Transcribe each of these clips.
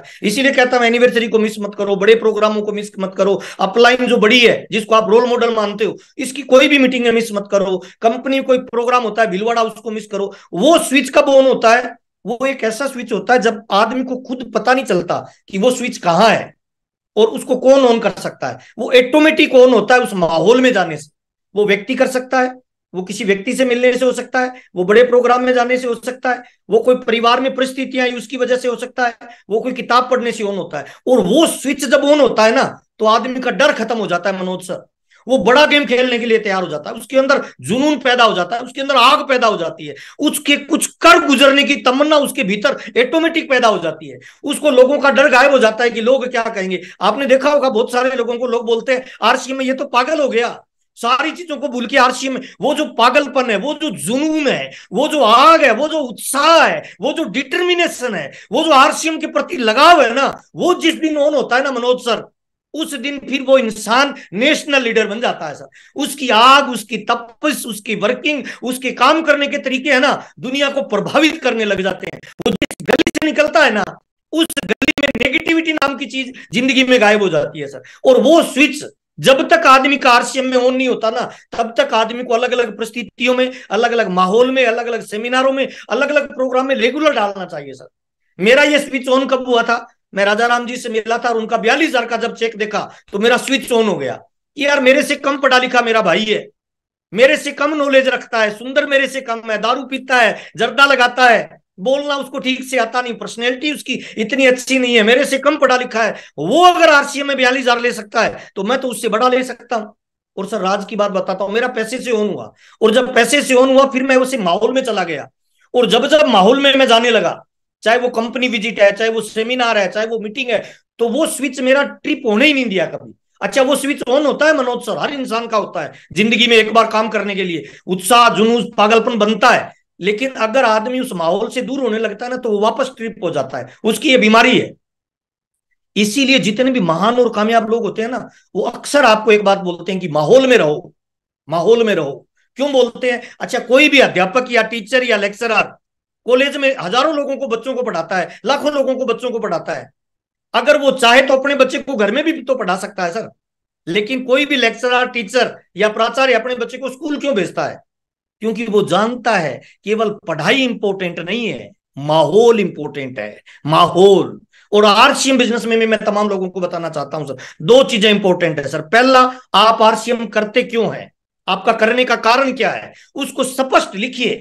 है इसीलिए कहता हूं एनिवर्सरी को मिस मत करो बड़े प्रोग्रामों को मिस मत करो अपलाइन जो बड़ी है जिसको आप रोल मॉडल मानते हो इसकी कोई भी मीटिंग में मिस मत करो कंपनी कोई प्रोग्राम होता है भिलवाड़ा उसको मिस करो वो स्विच कब ऑन होता है वो एक ऐसा स्विच होता है जब आदमी को खुद पता नहीं चलता कि वो स्विच कहाँ है और उसको कौन ऑन कर सकता है वो ऑटोमेटिक ऑन होता है उस माहौल में जाने से वो व्यक्ति कर सकता है वो किसी व्यक्ति से मिलने से हो सकता है वो बड़े प्रोग्राम में जाने से हो सकता है वो कोई परिवार में परिस्थितियां उसकी वजह से हो सकता है वो कोई किताब पढ़ने से ऑन होता है और वो स्विच जब ऑन होता है ना तो आदमी का डर खत्म हो जाता है मनोज सर वो बड़ा गेम खेलने के लिए तैयार हो जाता है उसके अंदर जुनून पैदा हो जाता है उसके अंदर आग पैदा हो जाती है उसके कुछ कर गुजरने की तमन्ना उसके भीतर ऑटोमेटिक पैदा हो जाती है उसको लोगों का डर गायब हो जाता है कि लोग क्या कहेंगे आपने देखा होगा बहुत सारे लोगों को लोग बोलते हैं आरसी में ये तो पागल हो गया सारी चीजों को भूल के आरसी में वो जो पागलपन है वो जो जुनून है वो जो आग है वो जो उत्साह है वो जो डिटर्मिनेशन है वो जो आरसीएम के प्रति लगाव है ना वो जिस दिन ऑन होता है ना मनोज सर उस दिन फिर वो इंसान नेशनल लीडर बन जाता है सर उसकी आग उसकी तपस उसकी वर्किंग उसके काम करने के तरीके है ना दुनिया को प्रभावित करने लग जाते हैं वो जिस गली से निकलता है ना उस गली में नेगेटिविटी नाम की चीज जिंदगी में गायब हो जाती है सर और वो स्विच जब तक आदमी आरसीएम में ऑन नहीं होता ना तब तक आदमी को अलग अलग परिस्थितियों में अलग अलग माहौल में अलग अलग सेमिनारों में अलग अलग प्रोग्राम में रेगुलर डालना चाहिए सर मेरा ये स्विच ऑन कब हुआ था मैं राजा राम जी से मिला था और उनका बयालीस हजार का जब चेक देखा तो मेरा स्विच ऑन हो गया यार मेरे से कम पढ़ा लिखा मेरा भाई है मेरे से कम नॉलेज रखता है सुंदर मेरे से कम है दारू पीता है जर्दा लगाता है बोलना उसको ठीक से आता नहीं पर्सनैलिटी उसकी इतनी अच्छी नहीं है मेरे से कम पढ़ा लिखा है वो अगर आरसीएम में बयालीस हजार ले सकता है तो मैं तो उससे बड़ा ले सकता हूं और सर राज की बात बताता हूं मेरा पैसे से ऑन हुआ और जब पैसे से ऑन हुआ फिर मैं उसे माहौल में चला गया और जब जब माहौल में मैं जाने लगा चाहे वो कंपनी विजिट है चाहे वो सेमिनार है चाहे वो मीटिंग है तो वो स्विच मेरा ट्रिप होने ही नहीं दिया कभी अच्छा वो स्विच ऑन होता है मनोज सर हर इंसान का होता है जिंदगी में एक बार काम करने के लिए उत्साह जुनूस पागलपन बनता है लेकिन अगर आदमी उस माहौल से दूर होने लगता है ना तो वो वापस ट्रिप हो जाता है उसकी ये बीमारी है इसीलिए जितने भी महान और कामयाब लोग होते हैं ना वो अक्सर आपको एक बात बोलते हैं कि माहौल में रहो माहौल में रहो क्यों बोलते हैं अच्छा कोई भी अध्यापक या टीचर या लेक्चरर कॉलेज में हजारों लोगों को बच्चों को पढ़ाता है लाखों लोगों को बच्चों को पढ़ाता है अगर वो चाहे तो अपने बच्चे को घर में भी तो पढ़ा सकता है सर लेकिन कोई भी लेक्चरर टीचर या प्राचार्य अपने बच्चे को स्कूल क्यों भेजता है क्योंकि वो जानता है केवल पढ़ाई इंपॉर्टेंट नहीं है माहौल इंपॉर्टेंट है माहौल और आरसीएम बिजनेस में मैं तमाम लोगों को बताना चाहता हूं सर दो चीजें इंपॉर्टेंट है सर पहला आप आरसीएम करते क्यों हैं आपका करने का कारण क्या है उसको स्पष्ट लिखिए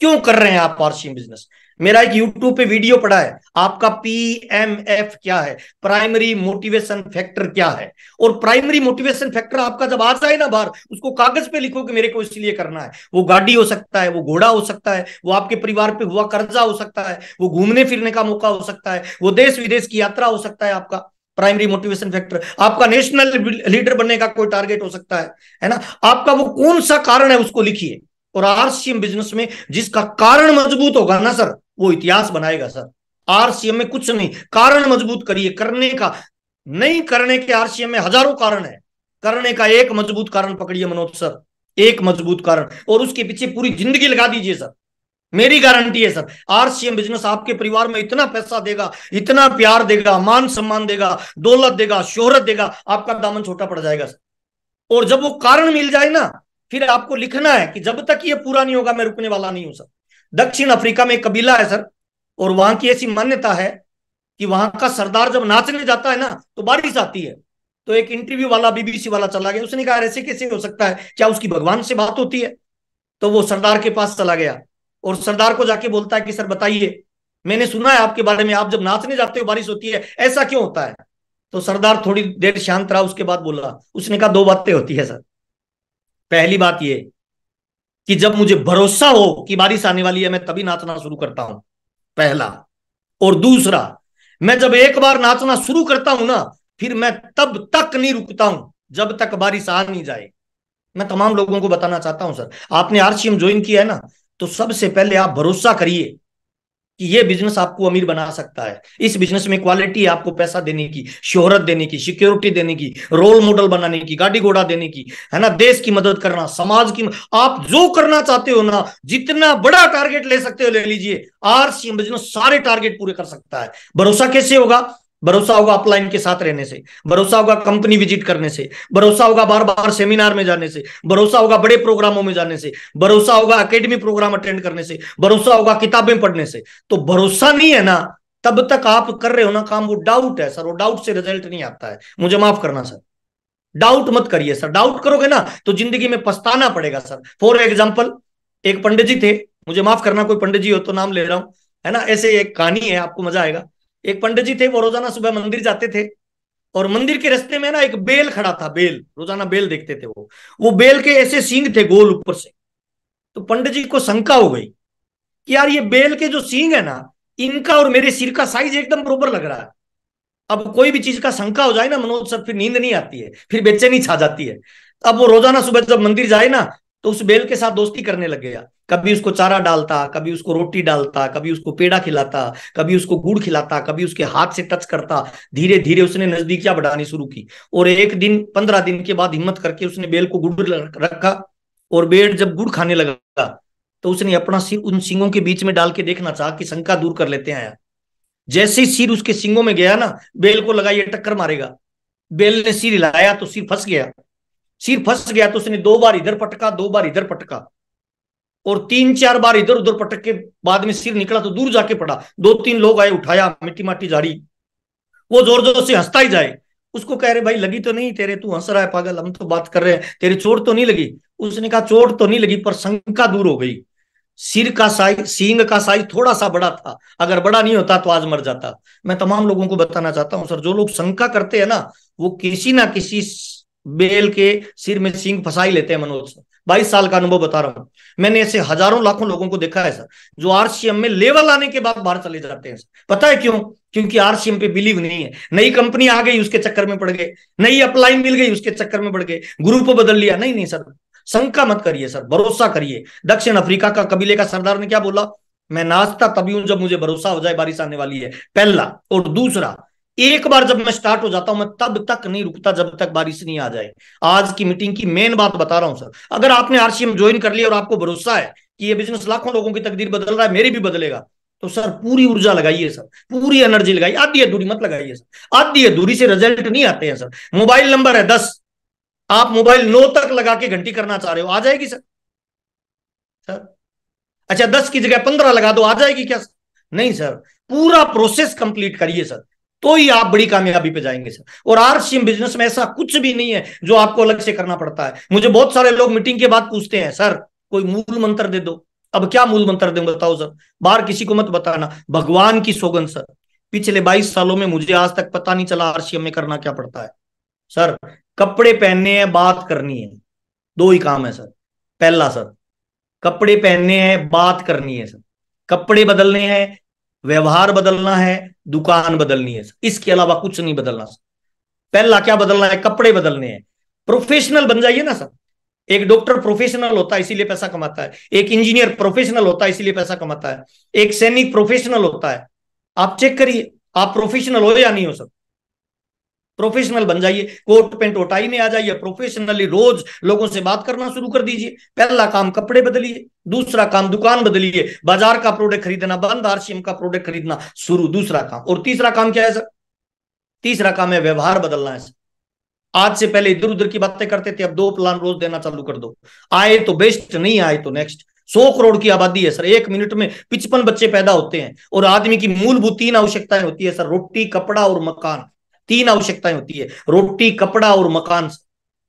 क्यों कर रहे हैं आप पार्शिंग बिजनेस मेरा एक यूट्यूब पे वीडियो पड़ा है आपका पी एम एफ क्या है प्राइमरी मोटिवेशन फैक्टर क्या है और प्राइमरी मोटिवेशन फैक्टर आपका जब आ जाए ना बाहर उसको कागज पे लिखो कि मेरे को इसलिए करना है वो गाड़ी हो सकता है वो घोड़ा हो सकता है वो आपके परिवार पे हुआ कर्जा हो सकता है वो घूमने फिरने का मौका हो सकता है वो देश विदेश की यात्रा हो सकता है आपका प्राइमरी मोटिवेशन फैक्टर आपका नेशनल लीडर बनने का कोई टारगेट हो सकता है है ना आपका वो कौन सा कारण है उसको लिखिए और आरसीएम बिजनेस में जिसका कारण मजबूत होगा ना सर वो इतिहास बनाएगा सर आरसीएम में कुछ नहीं कारण मजबूत करिए करने का नहीं करने के आरसीएम में हजारों कारण है करने का एक मजबूत कारण पकड़िए मनोज सर एक मजबूत कारण और उसके पीछे पूरी जिंदगी लगा दीजिए सर मेरी गारंटी है सर आरसीएम बिजनेस आपके परिवार में इतना पैसा देगा इतना प्यार देगा मान सम्मान देगा दौलत देगा शोहरत देगा आपका दामन छोटा पड़ जाएगा सर और जब वो कारण मिल जाए ना फिर आपको लिखना है कि जब तक ये पूरा नहीं होगा मैं रुकने वाला नहीं हूं सर दक्षिण अफ्रीका में एक कबीला है सर और वहां की ऐसी मान्यता है कि वहां का सरदार जब नाचने जाता है ना तो बारिश आती है तो एक इंटरव्यू वाला बीबीसी वाला चला गया उसने कहा ऐसे कैसे हो सकता है क्या उसकी भगवान से बात होती है तो वो सरदार के पास चला गया और सरदार को जाके बोलता है कि सर बताइए मैंने सुना है आपके बारे में आप जब नाचने जाते हो बारिश होती है ऐसा क्यों होता है तो सरदार थोड़ी देर शांत रहा उसके बाद बोला उसने कहा दो बातें होती है सर पहली बात यह कि जब मुझे भरोसा हो कि बारिश आने वाली है मैं तभी नाचना शुरू करता हूं पहला और दूसरा मैं जब एक बार नाचना शुरू करता हूं ना फिर मैं तब तक नहीं रुकता हूं जब तक बारिश आ नहीं जाए मैं तमाम लोगों को बताना चाहता हूं सर आपने आरसीएम ज्वाइन किया है ना तो सबसे पहले आप भरोसा करिए कि ये बिजनेस आपको अमीर बना सकता है इस बिजनेस में क्वालिटी आपको पैसा देने की शोहरत देने की सिक्योरिटी देने की रोल मॉडल बनाने की गाड़ी घोड़ा देने की है ना देश की मदद करना समाज की आप जो करना चाहते हो ना जितना बड़ा टारगेट ले सकते हो ले लीजिए आरसीएम बिजनेस सारे टारगेट पूरे कर सकता है भरोसा कैसे होगा भरोसा होगा अपलाइन के साथ रहने से भरोसा होगा कंपनी विजिट करने से भरोसा होगा बार बार सेमिनार में जाने से भरोसा होगा बड़े प्रोग्रामों में जाने से भरोसा होगा अकेडमी प्रोग्राम अटेंड करने से भरोसा होगा किताबें पढ़ने से तो भरोसा नहीं है ना तब तक आप कर रहे हो ना काम वो डाउट है सर वो डाउट से रिजल्ट नहीं आता है मुझे माफ करना सर डाउट मत करिए सर डाउट करोगे ना तो जिंदगी में पछताना पड़ेगा सर फॉर एग्जाम्पल एक पंडित जी थे मुझे माफ करना कोई पंडित जी हो तो नाम ले रहा हूं है ना ऐसे एक कहानी है आपको मजा आएगा एक पंडित जी थे वो रोजाना सुबह मंदिर जाते थे और मंदिर के रस्ते में ना एक बेल खड़ा था बेल रोजाना बेल देखते थे वो वो बेल के ऐसे सींग थे गोल ऊपर से तो पंडित जी को शंका हो गई कि यार ये बेल के जो सींग है ना इनका और मेरे सिर का साइज एकदम बरोबर लग रहा है अब कोई भी चीज का शंका हो जाए ना मनोज सर फिर नींद नहीं आती है फिर बेचैनी छा जाती है अब वो रोजाना सुबह जब मंदिर जाए ना तो उस बेल के साथ दोस्ती करने लग गया कभी उसको चारा डालता कभी उसको रोटी डालता कभी उसको पेड़ा खिलाता कभी उसको गुड़ खिलाता कभी उसके हाथ से टच करता धीरे धीरे उसने नजदीकियां बढ़ानी शुरू की और एक दिन पंद्रह दिन के बाद हिम्मत करके उसने बेल को गुड़ रखा और बेल जब गुड़ खाने लगा तो उसने अपना सिर उन सिंगों के बीच में डाल के देखना चाहा कि शंका दूर कर लेते हैं जैसे ही सिर उसके सिंगों में गया ना बेल को लगा ये टक्कर मारेगा बेल ने सिर हिलाया तो सिर फंस गया सिर फंस गया तो उसने दो बार इधर पटका दो बार इधर पटका और तीन चार बार इधर उधर पटक के बाद में सिर निकला तो दूर जाके पड़ा दो तीन लोग आए उठाया मिट्टी माटी झाड़ी वो जोर जोर से हंसता ही जाए उसको कह रहे भाई लगी तो नहीं तेरे तू हंस रहा है पागल हम तो बात कर रहे हैं तेरी चोट तो नहीं लगी उसने कहा चोट तो नहीं लगी पर शंका दूर हो गई सिर का साइज सींग का साइज थोड़ा सा बड़ा था अगर बड़ा नहीं होता तो आज मर जाता मैं तमाम लोगों को बताना चाहता हूं सर जो लोग शंका करते हैं ना वो किसी ना किसी बेल के सिर में सींग फंसाई लेते हैं मनोज सर बाईस साल का अनुभव बता रहा हूं मैंने ऐसे हजारों लाखों लोगों को देखा है सर जो आरसीएम में लेवल आने के बाद बाहर चले जाते हैं सर पता है क्यों क्योंकि आरसीएम पे बिलीव नहीं है नई कंपनी आ गई उसके चक्कर में पड़ गए नई अपलाइन मिल गई उसके चक्कर में पड़ गए ग्रुप बदल लिया नहीं नहीं सर शंका मत करिए सर भरोसा करिए दक्षिण अफ्रीका का कबीले का सरदार ने क्या बोला मैं नाचता तभी हूं जब मुझे भरोसा हो जाए बारिश आने वाली है पहला और दूसरा एक बार जब मैं स्टार्ट हो जाता हूं मैं तब तक नहीं रुकता जब तक बारिश नहीं आ जाए आज की मीटिंग की मेन बात बता रहा हूं सर अगर आपने आरसीएम ज्वाइन कर लिया और आपको भरोसा है कि ये बिजनेस लाखों लोगों की तकदीर बदल रहा है मेरी भी बदलेगा तो सर पूरी ऊर्जा लगाइए सर पूरी एनर्जी लगाइए आधी अधूरी मत लगाइए सर आधी अधूरी से रिजल्ट नहीं आते हैं सर मोबाइल नंबर है दस आप मोबाइल नौ तक लगा के घंटी करना चाह रहे हो आ जाएगी सर सर अच्छा दस की जगह पंद्रह लगा दो आ जाएगी क्या सर? नहीं सर पूरा प्रोसेस कंप्लीट करिए सर तो ही आप बड़ी कामयाबी पे जाएंगे सर और आरसीएम बिजनेस में ऐसा कुछ भी नहीं है जो आपको अलग से करना पड़ता है मुझे बहुत सारे लोग मीटिंग के बाद पूछते हैं सर कोई मूल मंत्र दे दो अब क्या मूल मंत्र दे बताओ सर बाहर किसी को मत बताना भगवान की सोगन सर पिछले बाईस सालों में मुझे आज तक पता नहीं चला आरसीएम में करना क्या पड़ता है सर कपड़े पहनने हैं बात करनी है दो ही काम है सर पहला सर कपड़े पहनने हैं बात करनी है सर कपड़े बदलने हैं व्यवहार बदलना है दुकान बदलनी है इसके अलावा कुछ नहीं बदलना सर पहला क्या बदलना है कपड़े बदलने हैं प्रोफेशनल बन जाइए ना सर एक डॉक्टर प्रोफेशनल होता है इसीलिए पैसा कमाता है एक इंजीनियर प्रोफेशनल होता है इसीलिए पैसा कमाता है एक सैनिक प्रोफेशनल होता है आप चेक करिए आप प्रोफेशनल हो या नहीं हो सर प्रोफेशनल बन जाइए कोट पेंट ओटाई में आ जाइए प्रोफेशनली रोज लोगों से बात करना शुरू कर दीजिए पहला काम कपड़े बदलिए दूसरा काम दुकान बदलिए बाजार का प्रोडक्ट खरीदना बंद आरसीएम का प्रोडक्ट खरीदना शुरू दूसरा काम और तीसरा काम क्या है सर तीसरा काम है व्यवहार बदलना है आज से पहले इधर उधर की बातें करते थे अब दो प्लान रोज देना चालू कर दो आए तो बेस्ट नहीं आए तो नेक्स्ट सौ करोड़ की आबादी है सर एक मिनट में पिचपन बच्चे पैदा होते हैं और आदमी की मूलभूत तीन आवश्यकताएं होती है सर रोटी कपड़ा और मकान तीन आवश्यकताएं होती है रोटी कपड़ा और मकान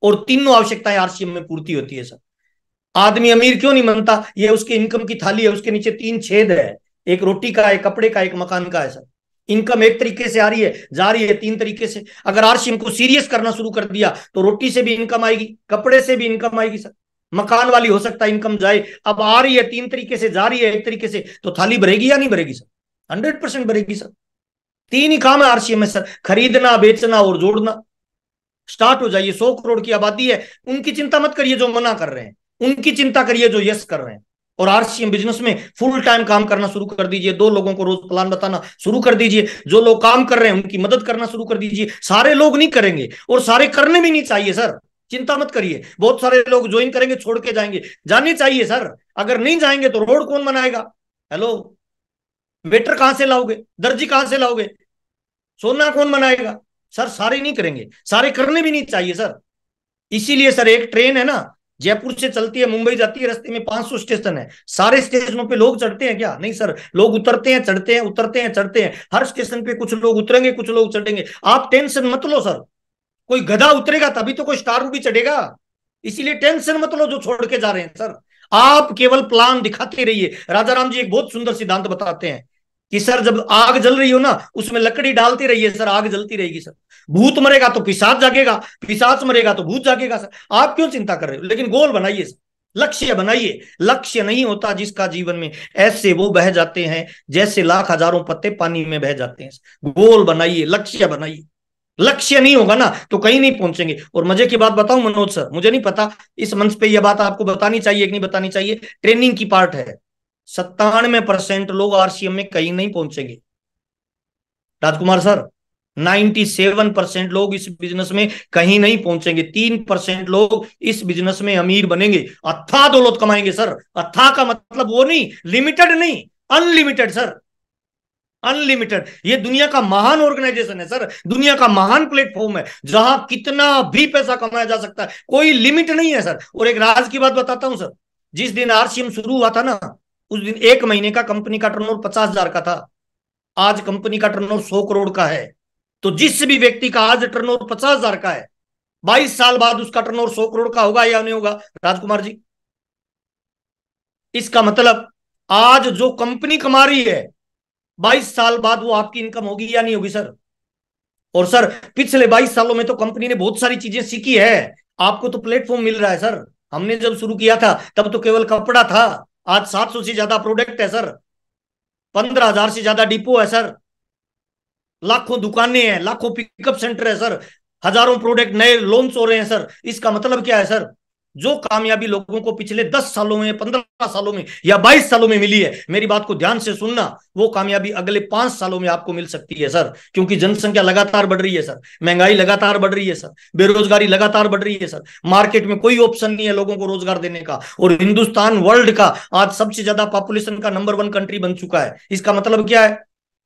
और तीनों आवश्यकताएं आरसीएम में पूर्ति होती है सर आदमी अमीर क्यों नहीं बनता ये उसकी इनकम की थाली है उसके नीचे तीन छेद है एक रोटी का एक कपड़े का एक मकान का है सर इनकम एक तरीके से आ रही है जा रही है तीन तरीके से अगर आरसीएम को सीरियस करना शुरू कर दिया तो रोटी से भी इनकम आएगी कपड़े से भी इनकम आएगी सर मकान वाली हो सकता है इनकम जाए अब आ रही है तीन तरीके से जा रही है एक तरीके से तो थाली भरेगी या नहीं भरेगी सर हंड्रेड परसेंट भरेगी सर तीन ही काम है आरसीएमएस सर खरीदना बेचना और जोड़ना स्टार्ट हो जाइए सौ करोड़ की आबादी है उनकी चिंता मत करिए जो मना कर रहे हैं उनकी चिंता करिए जो यस कर रहे हैं और आरसीएम बिजनेस में फुल टाइम काम करना शुरू कर दीजिए दो लोगों को रोज प्लान बताना शुरू कर दीजिए जो लोग काम कर रहे हैं उनकी मदद करना शुरू कर दीजिए सारे लोग नहीं करेंगे और सारे करने भी नहीं चाहिए सर चिंता मत करिए बहुत सारे लोग ज्वाइन करेंगे छोड़ के जाएंगे जाने चाहिए सर अगर नहीं जाएंगे तो रोड कौन बनाएगा हेलो वेटर कहां से लाओगे दर्जी कहां से लाओगे सोना कौन बनाएगा सर सारे नहीं करेंगे सारे करने भी नहीं चाहिए सर इसीलिए सर एक ट्रेन है ना जयपुर से चलती है मुंबई जाती है रास्ते में 500 स्टेशन है सारे स्टेशनों पे लोग चढ़ते हैं क्या नहीं सर लोग उतरते हैं चढ़ते हैं उतरते हैं चढ़ते हैं हर स्टेशन पे कुछ लोग उतरेंगे कुछ लोग चढ़ेंगे आप टेंशन मत लो सर कोई गधा उतरेगा तभी तो कोई स्टार भी चढ़ेगा इसीलिए टेंशन मत लो जो छोड़ के जा रहे हैं सर आप केवल प्लान दिखाते रहिए राजा राम जी एक बहुत सुंदर सिद्धांत बताते हैं कि सर जब आग जल रही हो ना उसमें लकड़ी डालती रहिए सर आग जलती रहेगी सर भूत मरेगा तो पिशाच जागेगा पिशाच मरेगा तो भूत जागेगा सर आप क्यों चिंता कर रहे हो लेकिन गोल बनाइए सर लक्ष्य बनाइए लक्ष्य नहीं होता जिसका जीवन में ऐसे वो बह जाते हैं जैसे लाख हजारों पत्ते पानी में बह जाते हैं गोल बनाइए लक्ष्य बनाइए लक्ष्य नहीं होगा ना तो कहीं नहीं पहुंचेंगे और मजे की बात बताऊं मनोज सर मुझे नहीं पता इस मंच पे यह बात आपको बतानी चाहिए कि नहीं बतानी चाहिए ट्रेनिंग की पार्ट है सत्तानवे परसेंट लोग आरसीएम में कहीं नहीं पहुंचेंगे राजकुमार सर 97 परसेंट लोग इस बिजनेस में कहीं नहीं पहुंचेंगे तीन परसेंट लोग इस बिजनेस में अमीर बनेंगे अथा दौलत कमाएंगे सर अथा का मतलब वो नहीं लिमिटेड नहीं अनलिमिटेड सर अनलिमिटेड ये दुनिया का महान ऑर्गेनाइजेशन है सर दुनिया का महान प्लेटफॉर्म है जहां कितना भी पैसा कमाया जा सकता है कोई लिमिट नहीं है सर और एक राज की बात बताता हूं सर जिस दिन आरसीएम शुरू हुआ था ना उस दिन एक महीने का कंपनी का टर्नओवर पचास हजार का था आज कंपनी का टर्नओवर सौ करोड़ का है तो जिस भी व्यक्ति का आज टर्नओवर पचास हजार का है बाईस साल बाद उसका टर्नओवर सौ करोड़ का होगा या नहीं होगा राजकुमार जी इसका मतलब आज जो कंपनी कमा रही है बाईस साल बाद वो आपकी इनकम होगी या नहीं होगी सर और सर पिछले बाईस सालों में तो कंपनी ने बहुत सारी चीजें सीखी है आपको तो प्लेटफॉर्म मिल रहा है सर हमने जब शुरू किया था तब तो केवल कपड़ा था आज 700 से ज्यादा प्रोडक्ट है सर 15000 से ज्यादा डिपो है सर लाखों दुकानें हैं लाखों पिकअप सेंटर है सर हजारों प्रोडक्ट नए लॉन्च हो रहे हैं सर इसका मतलब क्या है सर जो कामयाबी लोगों को पिछले दस सालों में पंद्रह सालों में या बाईस सालों में मिली है मेरी बात को ध्यान से सुनना वो कामयाबी अगले पांच सालों में आपको मिल सकती है सर क्योंकि जनसंख्या लगातार बढ़ रही है सर महंगाई लगातार बढ़ रही है सर बेरोजगारी लगातार बढ़ रही है सर मार्केट में कोई ऑप्शन नहीं है लोगों को रोजगार देने का और हिंदुस्तान वर्ल्ड का आज सबसे ज्यादा पॉपुलेशन का नंबर वन कंट्री बन चुका है इसका मतलब क्या है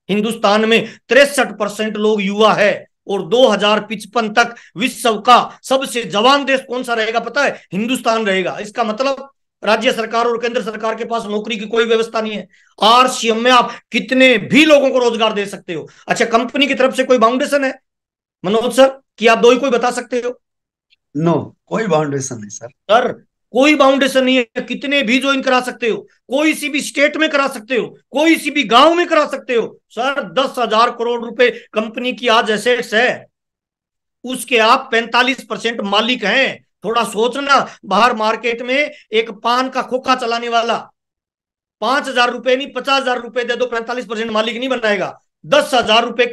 हिंदुस्तान में तिरसठ परसेंट लोग युवा है और 2055 तक विश्व का सबसे जवान देश कौन सा रहेगा पता है हिंदुस्तान रहेगा इसका मतलब राज्य सरकार और केंद्र सरकार के पास नौकरी की कोई व्यवस्था नहीं है आरसीएम में आप कितने भी लोगों को रोजगार दे सकते हो अच्छा कंपनी की तरफ से कोई बाउंडेशन है मनोज सर कि आप दो ही कोई बता सकते हो नो no, कोई बाउंडेशन नहीं सर सर कोई बाउंडेशन नहीं है कितने भी ज्वाइन करा सकते हो कोई सी भी स्टेट में करा सकते हो कोई सी भी गांव में करा सकते हो सर दस हजार करोड़ रुपए कंपनी की आज एसेट्स है उसके आप पैंतालीस परसेंट मालिक हैं थोड़ा सोचना बाहर मार्केट में एक पान का खोखा चलाने वाला पांच हजार रुपए नहीं पचास हजार रुपए दे दो पैंतालीस परसेंट मालिक नहीं बनाएगा दस हजार रुपए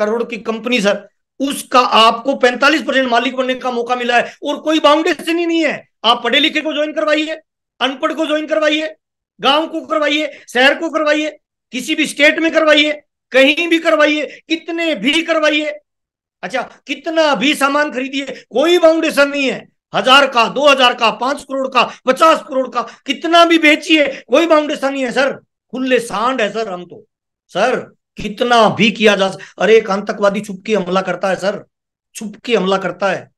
करोड़ की कंपनी सर उसका आपको 45 परसेंट मालिक बनने का मौका मिला है और कोई बाउंडेशन ही नहीं है आप पढ़े लिखे को ज्वाइन करवाइए अनपढ़ को ज्वाइन करवाइए गांव को करवाइए शहर को करवाइए किसी भी स्टेट में करवाइए कहीं भी करवाइए कितने भी करवाइए अच्छा कितना भी सामान खरीदिए कोई बाउंडेशन नहीं है हजार का दो हजार का पांच करोड़ का पचास करोड़ का कितना भी बेचिए कोई बाउंडेशन नहीं है सर खुले सांड है सर हम तो सर कितना भी किया जा अरे एक आतंकवादी छुप के हमला करता है सर छुप के हमला करता है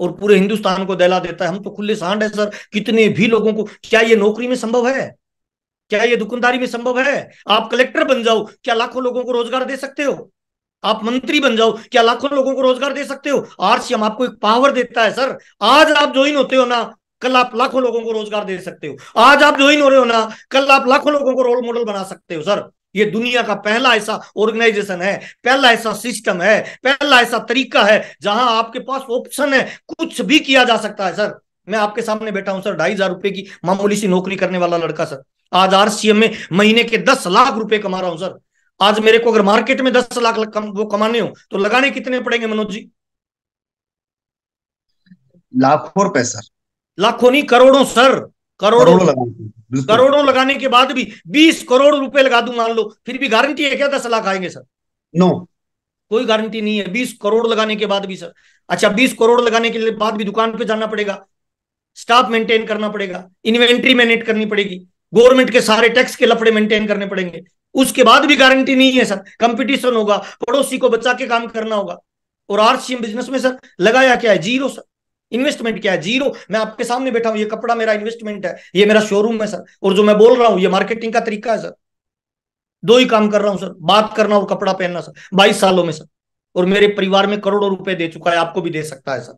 और पूरे हिंदुस्तान को दहला देता है हम तो खुले सांड है सर कितने भी लोगों को क्या ये नौकरी में संभव है क्या ये दुकानदारी में संभव है आप कलेक्टर बन जाओ क्या लाखों लोगों को रोजगार दे सकते हो आप मंत्री बन जाओ क्या लाखों लोगों को रोजगार दे सकते हो आर सी आपको एक पावर देता है सर आज आप ज्वाइन होते हो ना कल आप लाखों लोगों को रोजगार दे सकते हो आज आप ज्वाइन हो रहे हो ना कल आप लाखों लोगों को रोल मॉडल बना सकते हो सर ये दुनिया का पहला ऐसा ऑर्गेनाइजेशन है पहला ऐसा सिस्टम है पहला ऐसा तरीका है जहां आपके पास ऑप्शन है कुछ भी किया जा सकता है सर मैं आपके सामने बैठा हूं सर ढाई हजार रुपए की मामूली सी नौकरी करने वाला लड़का सर आज आरसीएम में महीने के दस लाख रुपए कमा रहा हूं सर आज मेरे को अगर मार्केट में दस लाख कम, वो कमाने हो तो लगाने कितने पड़ेंगे मनोज जी लाखों रुपए सर लाखों नहीं करोड़ों सर करोड़ों करोड़ों लगाने के बाद भी बीस करोड़ रुपए लगा दू मान लो फिर भी गारंटी है क्या दस लाख आएंगे सर नो कोई गारंटी नहीं है बीस करोड़ लगाने के बाद भी सर अच्छा बीस करोड़ लगाने के बाद भी दुकान पे जाना पड़ेगा स्टाफ मेंटेन करना पड़ेगा इन्वेंट्री मैनेज करनी पड़ेगी गवर्नमेंट के सारे टैक्स के लफड़े मेंटेन करने पड़ेंगे उसके बाद भी गारंटी नहीं है सर कंपटीशन होगा पड़ोसी को बचा के काम करना होगा और आरसीएम बिजनेस में सर लगाया क्या है जीरो सर इन्वेस्टमेंट क्या है जीरो मैं आपके सामने बैठा हूं ये कपड़ा मेरा इन्वेस्टमेंट है ये मेरा शोरूम है सर और जो मैं बोल रहा हूं ये मार्केटिंग का तरीका है सर दो ही काम कर रहा हूं सर बात करना और कपड़ा पहनना सर बाईस सालों में सर और मेरे परिवार में करोड़ों रुपए दे चुका है आपको भी दे सकता है सर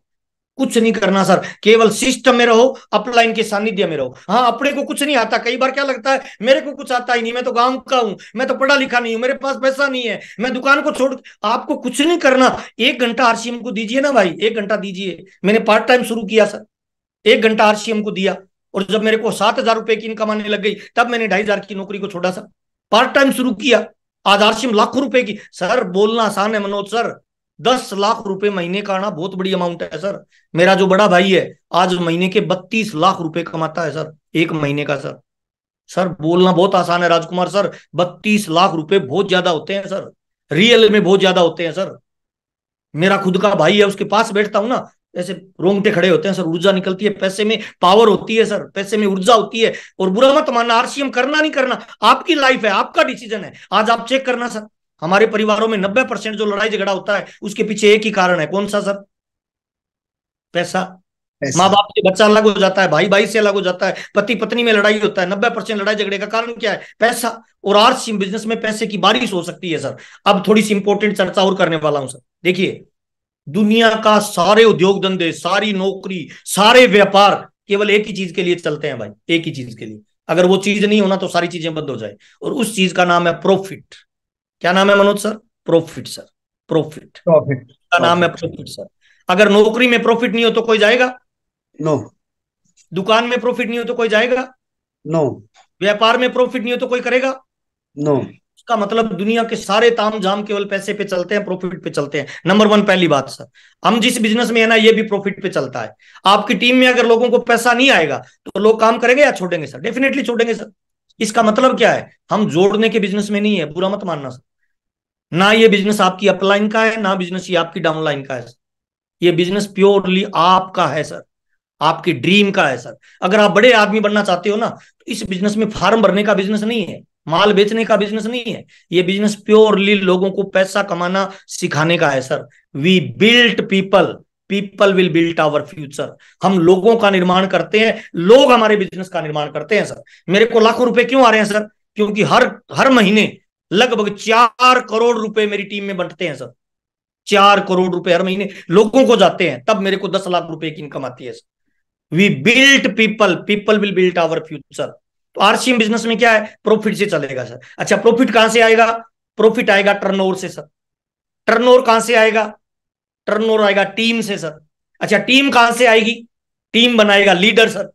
कुछ नहीं करना सर केवल सिस्टम में रहो अपलाइन के सानिध्य में रहो हाँ अपने को कुछ नहीं आता कई बार क्या लगता है मेरे को कुछ आता ही नहीं मैं तो गांव का हूं मैं तो पढ़ा लिखा नहीं हूं मेरे पास पैसा नहीं है मैं दुकान को छोड़ आपको कुछ नहीं करना एक घंटा आरसीएम को दीजिए ना भाई एक घंटा दीजिए मैंने पार्ट टाइम शुरू किया सर एक घंटा आरसीएम को दिया और जब मेरे को सात हजार रुपए की इनकम आने लग गई तब मैंने ढाई हजार की नौकरी को छोड़ा सर पार्ट टाइम शुरू किया आज आरसीएम लाखों रुपए की सर बोलना आसान है मनोज सर दस लाख रुपए महीने का आना बहुत बड़ी अमाउंट है सर मेरा जो बड़ा भाई है आज महीने के बत्तीस लाख रुपए कमाता है सर एक महीने का सर सर बोलना बहुत आसान है राजकुमार सर बत्तीस लाख रुपए बहुत ज्यादा होते हैं सर रियल में बहुत ज्यादा होते हैं सर मेरा खुद का भाई है उसके पास बैठता हूं ना ऐसे रोंगटे खड़े होते हैं सर ऊर्जा निकलती है पैसे में पावर होती है सर पैसे में ऊर्जा होती है और बुरा मत मानना आरसीएम करना नहीं करना आपकी लाइफ है आपका डिसीजन है आज आप चेक करना सर हमारे परिवारों में नब्बे परसेंट जो लड़ाई झगड़ा होता है उसके पीछे एक ही कारण है कौन सा सर पैसा माँ बाप से बच्चा अलग हो जाता है भाई भाई से अलग हो जाता है पति पत्नी में लड़ाई होता है नब्बे परसेंट लड़ाई झगड़े का कारण क्या है पैसा और आज बिजनेस में पैसे की बारिश हो सकती है सर अब थोड़ी सी इंपॉर्टेंट चर्चा और करने वाला हूं सर देखिए दुनिया का सारे उद्योग धंधे सारी नौकरी सारे व्यापार केवल एक ही चीज के लिए चलते हैं भाई एक ही चीज के लिए अगर वो चीज नहीं होना तो सारी चीजें बंद हो जाए और उस चीज का नाम है प्रॉफिट क्या नाम है Manoj sir profit sir profit profit का नाम है प्रॉफिट सर अगर नौकरी में प्रॉफिट नहीं हो तो कोई जाएगा नो no. दुकान में प्रॉफिट नहीं हो तो कोई जाएगा नो no. व्यापार में प्रॉफिट नहीं हो तो कोई करेगा नो no. इसका मतलब दुनिया के सारे ताम जाम केवल पैसे पे चलते हैं प्रॉफिट पे चलते हैं नंबर वन पहली बात सर हम जिस बिजनेस में है ना ये भी प्रॉफिट पे चलता है आपकी टीम में अगर लोगों को पैसा नहीं आएगा तो लोग काम करेंगे या छोड़ेंगे सर डेफिनेटली छोड़ेंगे सर इसका मतलब क्या है हम जोड़ने के बिजनेस में नहीं है बुरा मत मानना सर ना ये बिजनेस आपकी अपलाइन का है ना बिजनेस ये आपकी डाउनलाइन का है सर ये बिजनेस प्योरली आपका है सर आपकी ड्रीम का है सर अगर आप बड़े आदमी बनना चाहते हो ना तो इस बिजनेस में फार्म भरने का बिजनेस नहीं है माल बेचने का बिजनेस नहीं है ये बिजनेस प्योरली लोगों को पैसा कमाना सिखाने का है sir we built people people will built our future हम लोगों का निर्माण करते हैं लोग हमारे बिजनेस का निर्माण करते हैं सर मेरे को लाखों रुपए क्यों आ रहे हैं सर क्योंकि हर हर महीने लगभग चार करोड़ रुपए मेरी टीम में बंटते हैं सर चार करोड़ रुपए हर महीने लोगों को जाते हैं तब मेरे को दस लाख रुपए की इनकम आती है sir we built people people will built our future तो आरसीएम बिजनेस में क्या है प्रॉफिट से चलेगा सर अच्छा प्रॉफिट कहां से आएगा प्रॉफिट आएगा टर्नओवर से सर टर्नओवर कहां से आएगा टर्नओवर आएगा टीम से सर अच्छा टीम कहां से आएगी टीम बनाएगा लीडर सर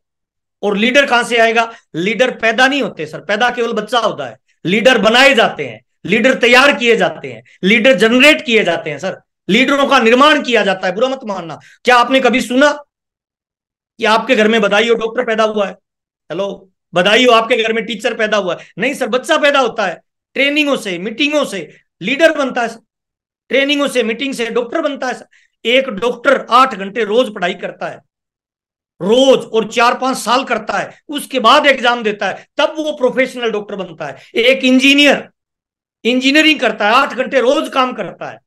और लीडर कहां से आएगा लीडर पैदा नहीं होते सर पैदा केवल बच्चा होता है लीडर बनाए जाते हैं लीडर तैयार किए जाते हैं लीडर जनरेट किए जाते हैं सर लीडरों का निर्माण किया जाता है बुरा मत मानना क्या आपने कभी सुना कि आपके घर में बधाई और डॉक्टर पैदा हुआ है हेलो बधाई हो आपके घर में टीचर पैदा हुआ है नहीं सर बच्चा पैदा होता है ट्रेनिंगों से मीटिंगों से लीडर बनता है सर ट्रेनिंगों से मीटिंग से डॉक्टर बनता है सर एक डॉक्टर आठ घंटे रोज पढ़ाई करता है रोज और चार पांच साल करता है उसके बाद एग्जाम देता है तब वो प्रोफेशनल डॉक्टर बनता है एक इंजीनियर इंजीनियरिंग करता है आठ घंटे रोज काम करता है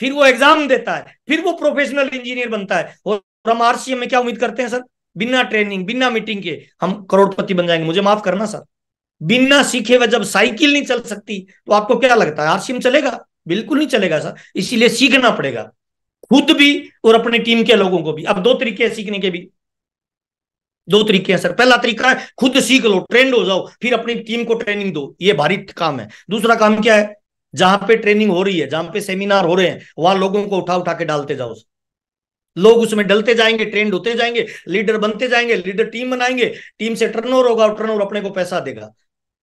फिर वो एग्जाम देता है फिर वो प्रोफेशनल इंजीनियर बनता है और हम आरसीएम में क्या उम्मीद करते हैं सर बिना ट्रेनिंग बिना मीटिंग के हम करोड़पति बन जाएंगे मुझे माफ करना सर बिना सीखे हुए जब साइकिल नहीं चल सकती तो आपको क्या लगता है आरसीएम चलेगा बिल्कुल नहीं चलेगा सर इसीलिए सीखना पड़ेगा खुद भी और अपनी टीम के लोगों को भी अब दो तरीके सीखने के भी दो तरीके हैं सर पहला तरीका है खुद सीख लो ट्रेंड हो जाओ फिर अपनी टीम को ट्रेनिंग दो ये भारी काम है दूसरा काम क्या है जहां पे ट्रेनिंग हो रही है जहां पे सेमिनार हो रहे हैं वहां लोगों को उठा उठा के डालते जाओ लोग उसमें डलते जाएंगे ट्रेंड होते जाएंगे लीडर बनते जाएंगे लीडर टीम बनाएंगे टीम से टर्नओवर होगा और टर्नओवर अपने को पैसा देगा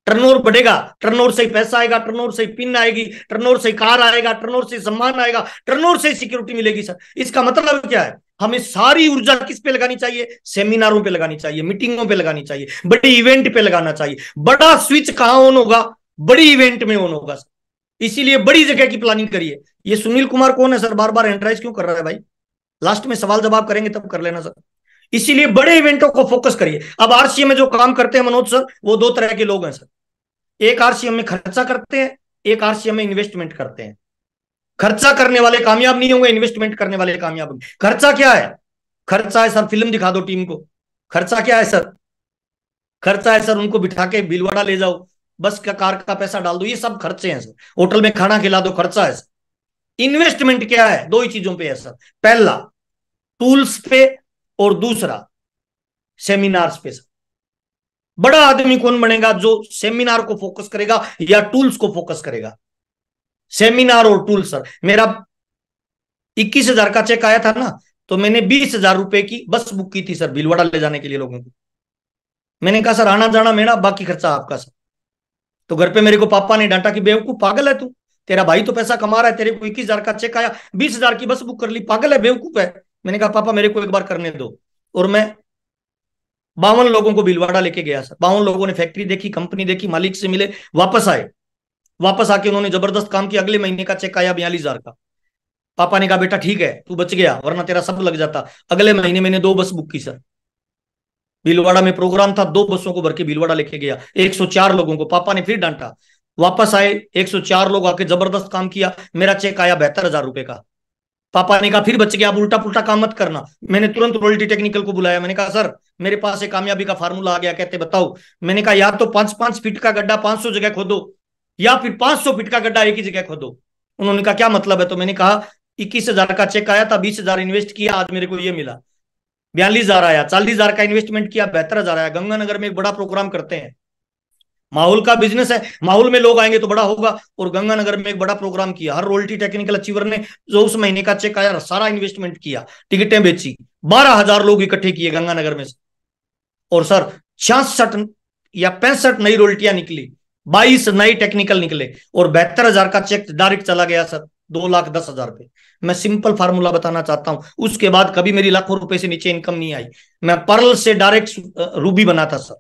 टर्नओवर बढ़ेगा टर्नओवर से पैसा आएगा टर्नओवर से पिन आएगी टर्नओवर से कार आएगा टर्नओवर से सम्मान आएगा टर्नओवर से सिक्योरिटी मिलेगी सर इसका मतलब क्या है हमें सारी ऊर्जा किस पे लगानी चाहिए सेमिनारों पे लगानी चाहिए मीटिंगों पे लगानी चाहिए बड़ी इवेंट पे लगाना चाहिए बड़ा स्विच कहां ऑन होगा बड़ी इवेंट में ऑन होगा इसीलिए बड़ी जगह की प्लानिंग करिए ये सुनील कुमार कौन है सर बार बार एंटराइज क्यों कर रहा है भाई लास्ट में सवाल जवाब करेंगे तब कर लेना सर इसीलिए बड़े इवेंटों को फोकस करिए अब आरसीएम में जो काम करते हैं मनोज सर वो दो तरह के लोग हैं सर एक आरसीएम में खर्चा करते हैं एक आरसीएम में इन्वेस्टमेंट करते हैं खर्चा करने वाले कामयाब नहीं होंगे इन्वेस्टमेंट करने वाले कामयाब होंगे खर्चा क्या है खर्चा है सर फिल्म दिखा दो टीम को खर्चा क्या है सर खर्चा है सर उनको बिठा के बिलवाड़ा ले जाओ बस का कार का पैसा डाल दो ये सब खर्चे हैं सर होटल में खाना खिला दो खर्चा है सर इन्वेस्टमेंट क्या है दो ही चीजों पे है सर पहला टूल्स पे और दूसरा सेमिनार्स पे सर बड़ा आदमी कौन बनेगा जो सेमिनार को फोकस करेगा या टूल्स को फोकस करेगा सेमिनार और टूल सर मेरा इक्कीस हजार का चेक आया था ना तो मैंने बीस हजार रुपए की बस बुक की थी सर भीलवाड़ा ले जाने के लिए लोगों को मैंने कहा सर आना जाना मेरा बाकी खर्चा आपका सर तो घर पे मेरे को पापा ने डांटा कि बेवकूफ पागल है तू तेरा भाई तो पैसा कमा रहा है तेरे को इक्कीस हजार का चेक आया बीस हजार की बस बुक कर ली पागल है बेवकूफ है मैंने कहा पापा मेरे को एक बार करने दो और मैं बावन लोगों को भीलवाड़ा लेके गया सर बावन लोगों ने फैक्ट्री देखी कंपनी देखी मालिक से मिले वापस आए वापस आके उन्होंने जबरदस्त काम किया अगले महीने का चेक आया बयालीस हजार का पापा ने कहा बेटा ठीक है तू बच गया वरना तेरा सब लग जाता अगले महीने मैंने दो बस बुक की सर भीलवाड़ा में प्रोग्राम था दो बसों को भर के भीलवाड़ा लेके गया 104 लोगों को पापा ने फिर डांटा वापस आए 104 लोग आके जबरदस्त काम किया मेरा चेक आया बेहतर हजार रुपए का पापा ने कहा फिर बच गया अब उल्टा पुलटा काम मत करना मैंने तुरंत रॉयल्टी टेक्निकल को बुलाया मैंने कहा सर मेरे पास एक कामयाबी का फार्मूला आ गया कहते बताओ मैंने कहा यार तो पांच पांच फीट का गड्ढा पांच सौ जगह खोदो या फिर 500 फीट का गड्ढा एक ही जगह खोदो उन्होंने कहा क्या मतलब है तो मैंने कहा इक्कीस हजार का चेक आया था बीस हजार इन्वेस्ट किया आज मेरे को ये मिला बयालीस हजार आया चालीस हजार का इन्वेस्टमेंट किया बेहतर हजार आया गंगानगर में एक बड़ा प्रोग्राम करते हैं माहौल का बिजनेस है माहौल में लोग आएंगे तो बड़ा होगा और गंगानगर में एक बड़ा प्रोग्राम किया हर रोल्टी टेक्निकल अचीवर ने जो उस महीने का चेक आया सारा इन्वेस्टमेंट किया टिकटें बेची बारह हजार लोग इकट्ठे किए गंगानगर में और सर छियासठ या पैंसठ नई रोल्टियां निकली बाईस नए टेक्निकल निकले और बहत्तर हजार का चेक डायरेक्ट चला गया सर दो लाख दस हजार पे मैं सिंपल फार्मूला बताना चाहता हूं उसके बाद कभी मेरी लाखों रुपए से नीचे इनकम नहीं आई मैं पर्ल से डायरेक्ट रूबी बना था सर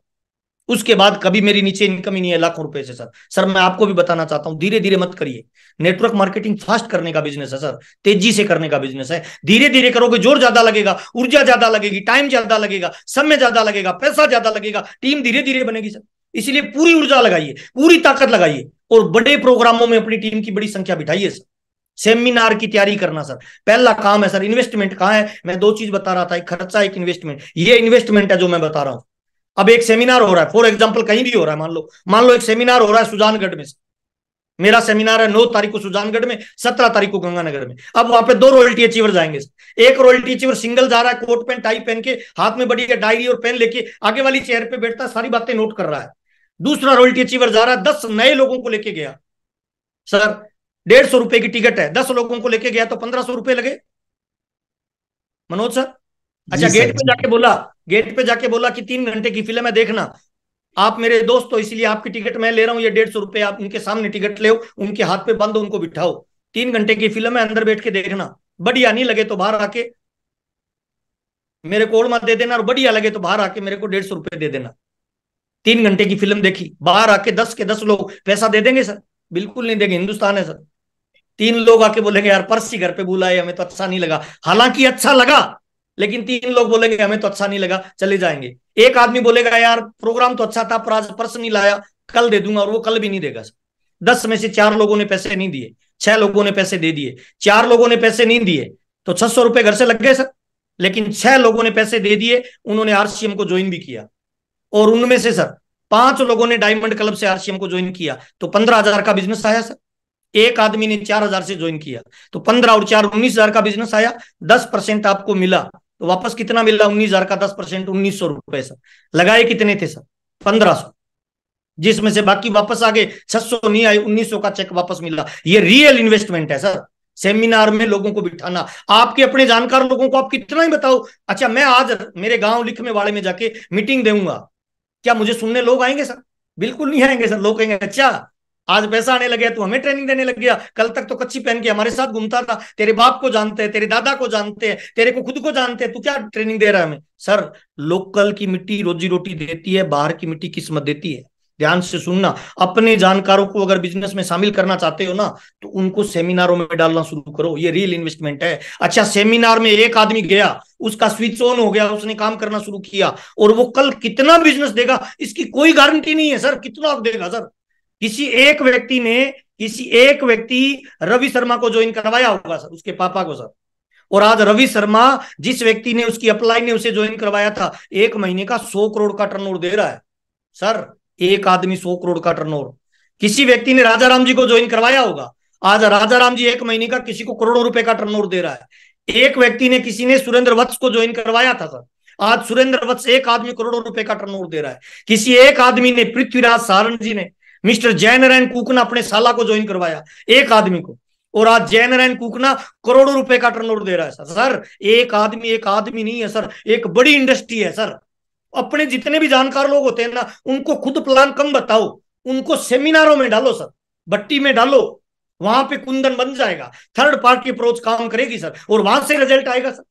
उसके बाद कभी मेरी नीचे इनकम ही नहीं है लाखों रुपए से सर सर मैं आपको भी बताना चाहता हूं धीरे धीरे मत करिए नेटवर्क मार्केटिंग फास्ट करने का बिजनेस है सर तेजी से करने का बिजनेस है धीरे धीरे करोगे जोर ज्यादा लगेगा ऊर्जा ज्यादा लगेगी टाइम ज्यादा लगेगा समय ज्यादा लगेगा पैसा ज्यादा लगेगा टीम धीरे धीरे बनेगी सर इसलिए पूरी ऊर्जा लगाइए पूरी ताकत लगाइए और बड़े प्रोग्रामों में अपनी टीम की बड़ी संख्या बिठाइए सर सेमिनार की तैयारी करना सर पहला काम है सर इन्वेस्टमेंट कहाँ है मैं दो चीज बता रहा था एक खर्चा एक इन्वेस्टमेंट ये इन्वेस्टमेंट है जो मैं बता रहा हूं अब एक सेमिनार हो रहा है फॉर एग्जाम्पल कहीं भी हो रहा है मान लो मान लो एक सेमिनार हो रहा है सुजानगढ़ में मेरा सेमिनार है नौ तारीख को सुजानगढ़ में सत्रह तारीख को गंगानगर में अब वहां पे दो रॉयल्टी अचीवर जाएंगे एक रॉयल्टी अचीवर सिंगल जा रहा है कोट पेन टाई पहन के हाथ में बड़ी डायरी और पेन लेके आगे वाली चेयर पे बैठता सारी बातें नोट कर रहा है दूसरा रॉयल्टी अचीवर जा रहा है दस नए लोगों को लेके गया सर डेढ़ सौ रुपए की टिकट है दस लोगों को लेके गया तो पंद्रह सौ रुपए लगे मनोज सर अच्छा गेट पे जाके बोला गेट पे जाके बोला कि तीन घंटे की फिल्म है देखना आप मेरे दोस्त हो इसलिए आपकी टिकट मैं ले रहा हूं ये डेढ़ सौ रुपए आप उनके सामने टिकट ले उनके हाथ पे बंद उनको बिठाओ तीन घंटे की फिल्म है अंदर बैठ के देखना बढ़िया नहीं लगे तो बाहर आके मेरे को दे देना और बढ़िया लगे तो बाहर आके मेरे को डेढ़ सौ रुपए दे देना तीन घंटे की फिल्म देखी बाहर आके दस के दस लोग पैसा दे देंगे सर बिल्कुल नहीं देंगे हिंदुस्तान है सर तीन लोग आके बोलेंगे यार पर्स ही घर पे बुलाए हमें तो अच्छा नहीं लगा हालांकि अच्छा लगा लेकिन तीन लोग बोलेंगे हमें तो अच्छा नहीं लगा चले जाएंगे एक आदमी बोलेगा यार प्रोग्राम तो अच्छा था पर आज पर्स नहीं लाया कल दे दूंगा और वो कल भी नहीं देगा सर दस में से चार लोगों ने पैसे नहीं दिए छह लोगों ने पैसे दे दिए चार लोगों ने पैसे नहीं दिए तो छह सौ रुपए घर से लग गए सर लेकिन छह लोगों ने पैसे दे दिए उन्होंने आरसीएम को ज्वाइन भी किया और उनमें से सर पांच लोगों ने डायमंड क्लब से आरसीएम को ज्वाइन किया तो पंद्रह हजार का बिजनेस आया सर एक आदमी ने चार हजार से ज्वाइन किया तो पंद्रह और चार उन्नीस हजार का बिजनेस आया दस परसेंट आपको मिला तो वापस कितना मिला उन्नीस हजार का दस परसेंट उन्नीस सौ रुपए सर लगाए कितने थे सर पंद्रह सौ जिसमें से बाकी वापस आ गए छह सौ नहीं आए उन्नीस सौ का चेक वापस मिला ये रियल इन्वेस्टमेंट है सर सेमिनार में लोगों को बिठाना आपके अपने जानकार लोगों को आप कितना ही बताओ अच्छा मैं आज मेरे गांव लिखने वाले में जाके मीटिंग दूंगा क्या मुझे सुनने लोग आएंगे सर बिल्कुल नहीं आएंगे सर लोग कहेंगे अच्छा आज पैसा आने लगे तू हमें ट्रेनिंग देने लग गया कल तक तो कच्ची पहन के हमारे साथ घूमता था तेरे बाप को जानते हैं तेरे दादा को जानते हैं तेरे को खुद को जानते हैं तू क्या ट्रेनिंग दे रहा है हमें सर लोकल की मिट्टी रोजी रोटी देती है बाहर की मिट्टी किस्मत देती है ध्यान से सुनना अपने जानकारों को अगर बिजनेस में शामिल करना चाहते हो ना तो उनको सेमिनारों में डालना शुरू करो ये रियल इन्वेस्टमेंट है अच्छा सेमिनार में एक आदमी गया उसका स्विच ऑन हो गया उसने काम करना शुरू किया और वो कल कितना बिजनेस देगा इसकी कोई गारंटी नहीं है सर कितना देगा सर किसी एक व्यक्ति ने किसी एक व्यक्ति रवि शर्मा को ज्वाइन करवाया होगा सर उसके पापा को सर और आज रवि शर्मा जिस व्यक्ति ने उसकी अप्लाई ने उसे ज्वाइन करवाया था एक महीने का सौ करोड़ का टर्नओवर दे रहा है सर एक आदमी सौ करोड़ का टर्नओवर किसी व्यक्ति ने राजा राम जी को ज्वाइन करवाया होगा आज राजा राम जी एक महीने का किसी को करोड़ों रुपए का टर्नओवर दे रहा है एक व्यक्ति ने किसी ने सुरेंद्र वत्स को ज्वाइन करवाया था सर आज सुरेंद्र वत्स एक आदमी करोड़ों रुपए का टर्नओवर दे रहा है किसी एक आदमी ने पृथ्वीराज सारण जी ने मिस्टर जयनारायण कुकना अपने साला को ज्वाइन करवाया एक आदमी को और आज जयनारायण कुकना करोड़ों रुपए का टर्नओवर दे रहा है सर सर एक आदमी एक आदमी नहीं है सर एक बड़ी इंडस्ट्री है सर अपने जितने भी जानकार लोग होते हैं ना उनको खुद प्लान कम बताओ उनको सेमिनारों में डालो सर भट्टी में डालो वहां पे कुंदन बन जाएगा थर्ड पार्टी अप्रोच काम करेगी सर और वहां से रिजल्ट आएगा सर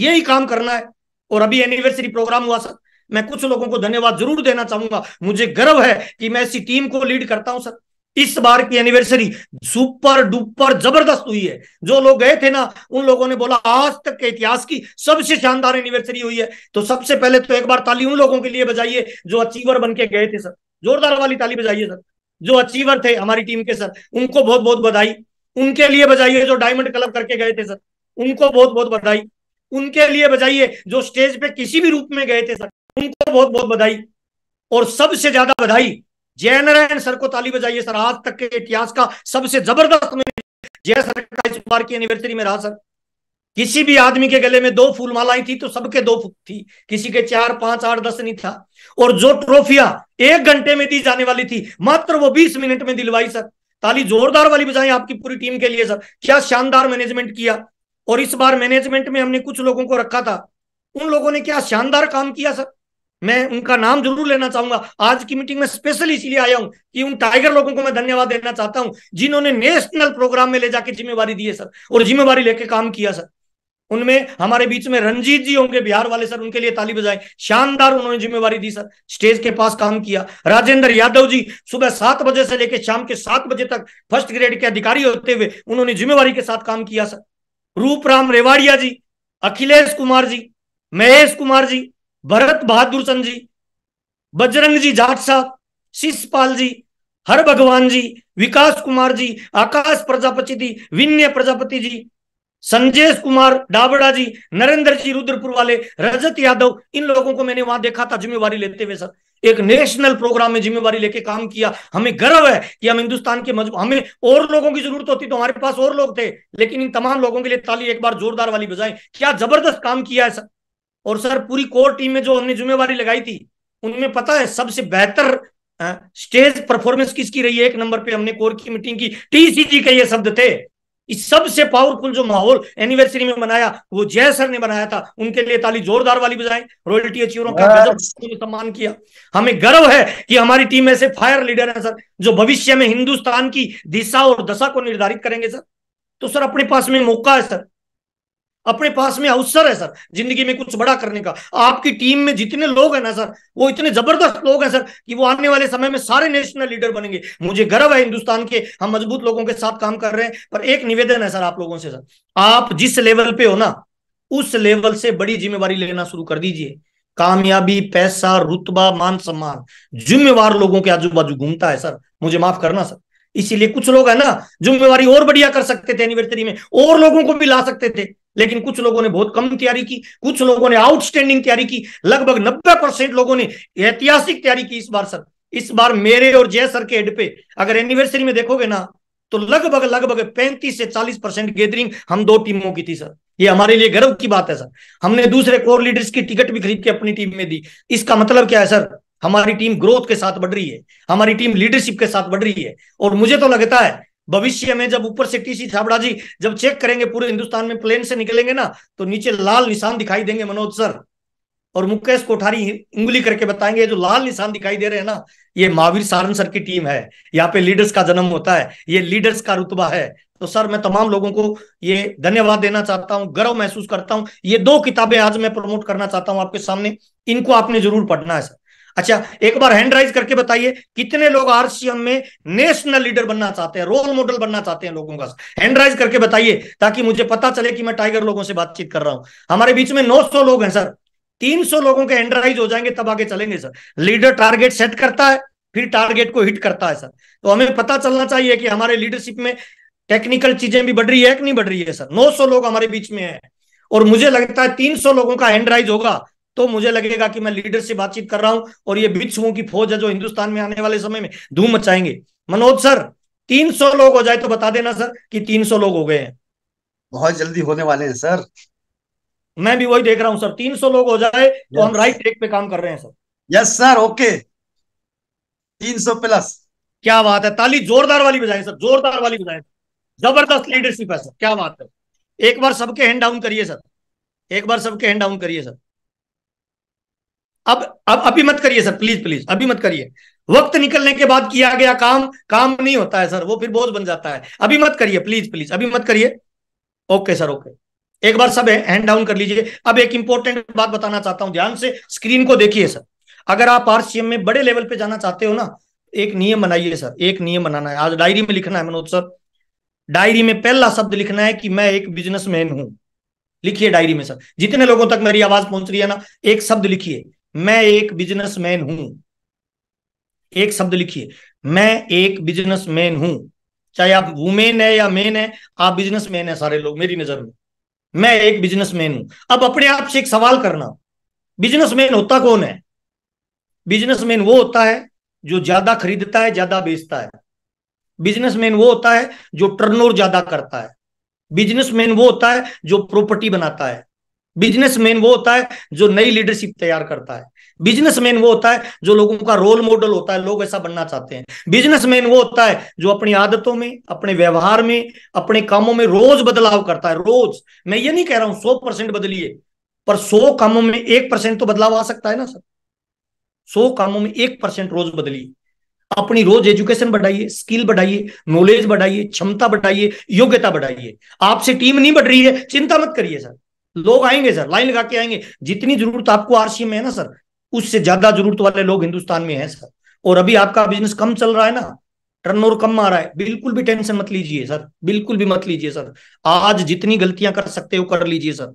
यही काम करना है और अभी एनिवर्सरी प्रोग्राम हुआ सर मैं कुछ लोगों को धन्यवाद जरूर देना चाहूंगा मुझे गर्व है कि मैं ऐसी टीम को लीड करता हूं सर इस बार की एनिवर्सरी सुपर डुपर जबरदस्त हुई है जो लोग गए थे ना उन लोगों ने बोला आज तक के इतिहास की सबसे शानदार एनिवर्सरी हुई है तो सबसे पहले तो एक बार ताली उन लोगों के लिए बजाइए जो अचीवर बन के गए थे सर जोरदार वाली ताली बजाइए सर जो अचीवर थे हमारी टीम के सर उनको बहुत बहुत बधाई उनके लिए बजाइए जो डायमंड क्लब करके गए थे सर उनको बहुत बहुत बधाई उनके लिए बजाइए जो स्टेज पे किसी भी रूप में गए थे सर उनको बहुत बहुत बधाई और सबसे ज्यादा बधाई जयनारायण नारायण सर को ताली बजाइए सर आज तक के इतिहास का सबसे जबरदस्त जय सर का इस बार की एनिवर्सरी में रहा सर किसी भी आदमी के गले में दो फूल मालाएं थी तो सबके दो थी किसी के चार पांच आठ दस नहीं था और जो ट्रॉफिया एक घंटे में दी जाने वाली थी मात्र वो बीस मिनट में दिलवाई सर ताली जोरदार वाली बजाएं आपकी पूरी टीम के लिए सर क्या शानदार मैनेजमेंट किया और इस बार मैनेजमेंट में हमने कुछ लोगों को रखा था उन लोगों ने क्या शानदार काम किया सर मैं उनका नाम जरूर लेना चाहूंगा आज की मीटिंग में स्पेशली इसलिए आया हूं कि उन टाइगर लोगों को मैं धन्यवाद देना चाहता हूं जिन्होंने नेशनल प्रोग्राम में ले जाके जिम्मेवारी दी है सर और जिम्मेवारी लेके काम किया सर उनमें हमारे बीच में रंजीत जी होंगे बिहार वाले सर उनके लिए ताली बजाए शानदार उन्होंने जिम्मेवारी दी सर स्टेज के पास काम किया राजेंद्र यादव जी सुबह सात बजे से लेकर शाम के सात बजे तक फर्स्ट ग्रेड के अधिकारी होते हुए उन्होंने जिम्मेवारी के साथ काम किया सर रूप राम रेवाड़िया जी अखिलेश कुमार जी महेश कुमार जी भरत बहादुर चंद जी बजरंग जी जाट साहब शिषपाल जी हर भगवान जी विकास कुमार जी आकाश प्रजापति जी विन्य प्रजापति जी संजेश कुमार डाबड़ा जी नरेंद्र जी रुद्रपुर वाले रजत यादव इन लोगों को मैंने वहां देखा था जिम्मेवारी लेते हुए सर एक नेशनल प्रोग्राम में जिम्मेवारी लेके काम किया हमें गर्व है कि हम हिंदुस्तान के मजबूत हमें और लोगों की जरूरत होती तो हमारे पास और लोग थे लेकिन इन तमाम लोगों के लिए ताली एक बार जोरदार वाली बजाय क्या जबरदस्त काम किया है सर और सर पूरी कोर टीम में जो हमने जिम्मेवारी लगाई थी उनमें पता है सबसे बेहतर स्टेज परफॉर्मेंस किसकी रही है एक नंबर पे हमने कोर की मीटिंग की टीसीजी के ये शब्द थे इस सबसे पावरफुल जो माहौल एनिवर्सरी में बनाया वो जय सर ने बनाया था उनके लिए ताली जोरदार वाली बजाएं रॉयल्टी अचीवरों का सम्मान किया हमें गर्व है कि हमारी टीम ऐसे फायर लीडर है सर जो भविष्य में हिंदुस्तान की दिशा और दशा को निर्धारित करेंगे सर तो सर अपने पास में मौका है सर अपने पास में अवसर है सर जिंदगी में कुछ बड़ा करने का आपकी टीम में जितने लोग हैं ना सर वो इतने जबरदस्त लोग हैं सर कि वो आने वाले समय में सारे नेशनल लीडर बनेंगे मुझे गर्व है हिंदुस्तान के हम मजबूत लोगों के साथ काम कर रहे हैं पर एक निवेदन है सर आप लोगों से सर आप जिस लेवल पे हो ना उस लेवल से बड़ी जिम्मेवारी लेना शुरू कर दीजिए कामयाबी पैसा रुतबा मान सम्मान जिम्मेवार लोगों के आजू बाजू घूमता है सर मुझे माफ करना सर इसीलिए कुछ लोग है ना जिम्मेवारी और बढ़िया कर सकते थे एनिवर्सरी में और लोगों को भी ला सकते थे लेकिन कुछ लोगों ने बहुत कम तैयारी की कुछ लोगों ने आउटस्टैंडिंग तैयारी की लगभग नब्बे परसेंट लोगों ने ऐतिहासिक तैयारी की इस बार सर इस बार मेरे और जय सर के हेड पे अगर एनिवर्सरी में देखोगे ना तो लगभग लगभग पैंतीस से चालीस परसेंट गैदरिंग हम दो टीमों की थी सर ये हमारे लिए गर्व की बात है सर हमने दूसरे कोर लीडर्स की टिकट भी खरीद के अपनी टीम में दी इसका मतलब क्या है सर हमारी टीम ग्रोथ के साथ बढ़ रही है हमारी टीम लीडरशिप के साथ बढ़ रही है और मुझे तो लगता है भविष्य में जब ऊपर से टीसी छाबड़ा जी जब चेक करेंगे पूरे हिंदुस्तान में प्लेन से निकलेंगे ना तो नीचे लाल निशान दिखाई देंगे मनोज सर और मुकेश कोठारी उंगली करके बताएंगे जो लाल निशान दिखाई दे रहे हैं ना ये महावीर सारण सर की टीम है यहाँ पे लीडर्स का जन्म होता है ये लीडर्स का रुतबा है तो सर मैं तमाम लोगों को ये धन्यवाद देना चाहता हूँ गर्व महसूस करता हूँ ये दो किताबें आज मैं प्रमोट करना चाहता हूँ आपके सामने इनको आपने जरूर पढ़ना है सर अच्छा एक बार हैंड राइज करके बताइए कितने लोग आरसीएम में नेशनल लीडर बनना चाहते हैं रोल मॉडल बनना चाहते हैं लोगों का हैंड राइज करके बताइए ताकि मुझे पता चले कि मैं टाइगर लोगों से बातचीत कर रहा हूं हमारे बीच में 900 लोग हैं सर 300 लोगों के हैंड राइज हो जाएंगे तब आगे चलेंगे सर लीडर टारगेट सेट करता है फिर टारगेट को हिट करता है सर तो हमें पता चलना चाहिए कि हमारे लीडरशिप में टेक्निकल चीजें भी बढ़ रही है कि नहीं बढ़ रही है सर 900 लोग हमारे बीच में है और मुझे लगता है 300 लोगों का हैंड राइज होगा तो मुझे लगेगा कि मैं लीडर से बातचीत कर रहा हूं और ये बिच्छुओं की फौज है जो हिंदुस्तान में आने वाले समय में धूम मचाएंगे मनोज सर 300 लोग हो जाए तो बता देना सर कि 300 लोग हो गए हैं बहुत जल्दी होने वाले हैं सर मैं भी वही देख रहा हूं सर 300 लोग हो जाए तो हम राइट ट्रैक पे काम कर रहे हैं sir yes sir okay 300 plus क्या बात है ताली जोरदार वाली बजाएं सर जोरदार वाली बजाएं जबरदस्त लीडरशिप है सर क्या बात है एक बार सबके हैंड डाउन करिए सर एक बार सबके हैंड डाउन करिए सर अब अब अभी मत करिए सर प्लीज प्लीज अभी मत करिए वक्त निकलने के बाद किया गया काम काम नहीं होता है सर वो फिर बोझ बन जाता है अभी मत करिए प्लीज प्लीज अभी मत करिए ओके सर ओके एक बार सब हैंड डाउन कर लीजिए अब एक इंपॉर्टेंट बात बताना चाहता हूं ध्यान से स्क्रीन को देखिए सर अगर आप आरसीएम में बड़े लेवल पे जाना चाहते हो ना एक नियम बनाइए सर एक नियम बनाना है आज डायरी में लिखना है मनोज सर डायरी में पहला शब्द लिखना है कि मैं एक बिजनेसमैन हूं लिखिए डायरी में सर जितने लोगों तक मेरी आवाज पहुंच रही है ना एक शब्द लिखिए मैं एक बिजनेसमैन हूं एक शब्द लिखिए मैं एक बिजनेसमैन हूं चाहे आप वुमेन है या मेन है आप बिजनेसमैन है सारे लोग मेरी नजर में मैं एक बिजनेसमैन हूं अब अपने आप से एक सवाल करना बिजनेसमैन होता कौन है बिजनेसमैन वो होता है जो ज्यादा खरीदता है ज्यादा बेचता है बिजनेसमैन वो होता है जो टर्नओवर ज्यादा करता है बिजनेसमैन वो होता है जो प्रॉपर्टी बनाता है बिजनेसमैन वो होता है जो नई लीडरशिप तैयार करता है बिजनेसमैन वो होता है जो लोगों का रोल मॉडल होता है लोग ऐसा बनना चाहते हैं बिजनेसमैन वो होता है जो अपनी आदतों में अपने व्यवहार में अपने कामों में रोज बदलाव करता है रोज मैं ये नहीं कह रहा हूं सौ परसेंट बदलिए पर सौ कामों में एक परसेंट तो बदलाव आ सकता है ना सर सौ कामों में एक परसेंट रोज बदलिए अपनी रोज एजुकेशन बढ़ाइए स्किल बढ़ाइए नॉलेज बढ़ाइए क्षमता बढ़ाइए योग्यता बढ़ाइए आपसे टीम नहीं बढ़ रही है चिंता मत करिए सर लोग आएंगे सर लाइन लगा के आएंगे जितनी जरूरत आपको आरसी में है ना सर उससे ज्यादा जरूरत वाले लोग हिंदुस्तान में है सर और अभी आपका बिजनेस कम चल रहा है ना टर्नओवर कम आ रहा है बिल्कुल भी टेंशन मत लीजिए सर बिल्कुल भी मत लीजिए सर आज जितनी गलतियां कर सकते हो कर लीजिए सर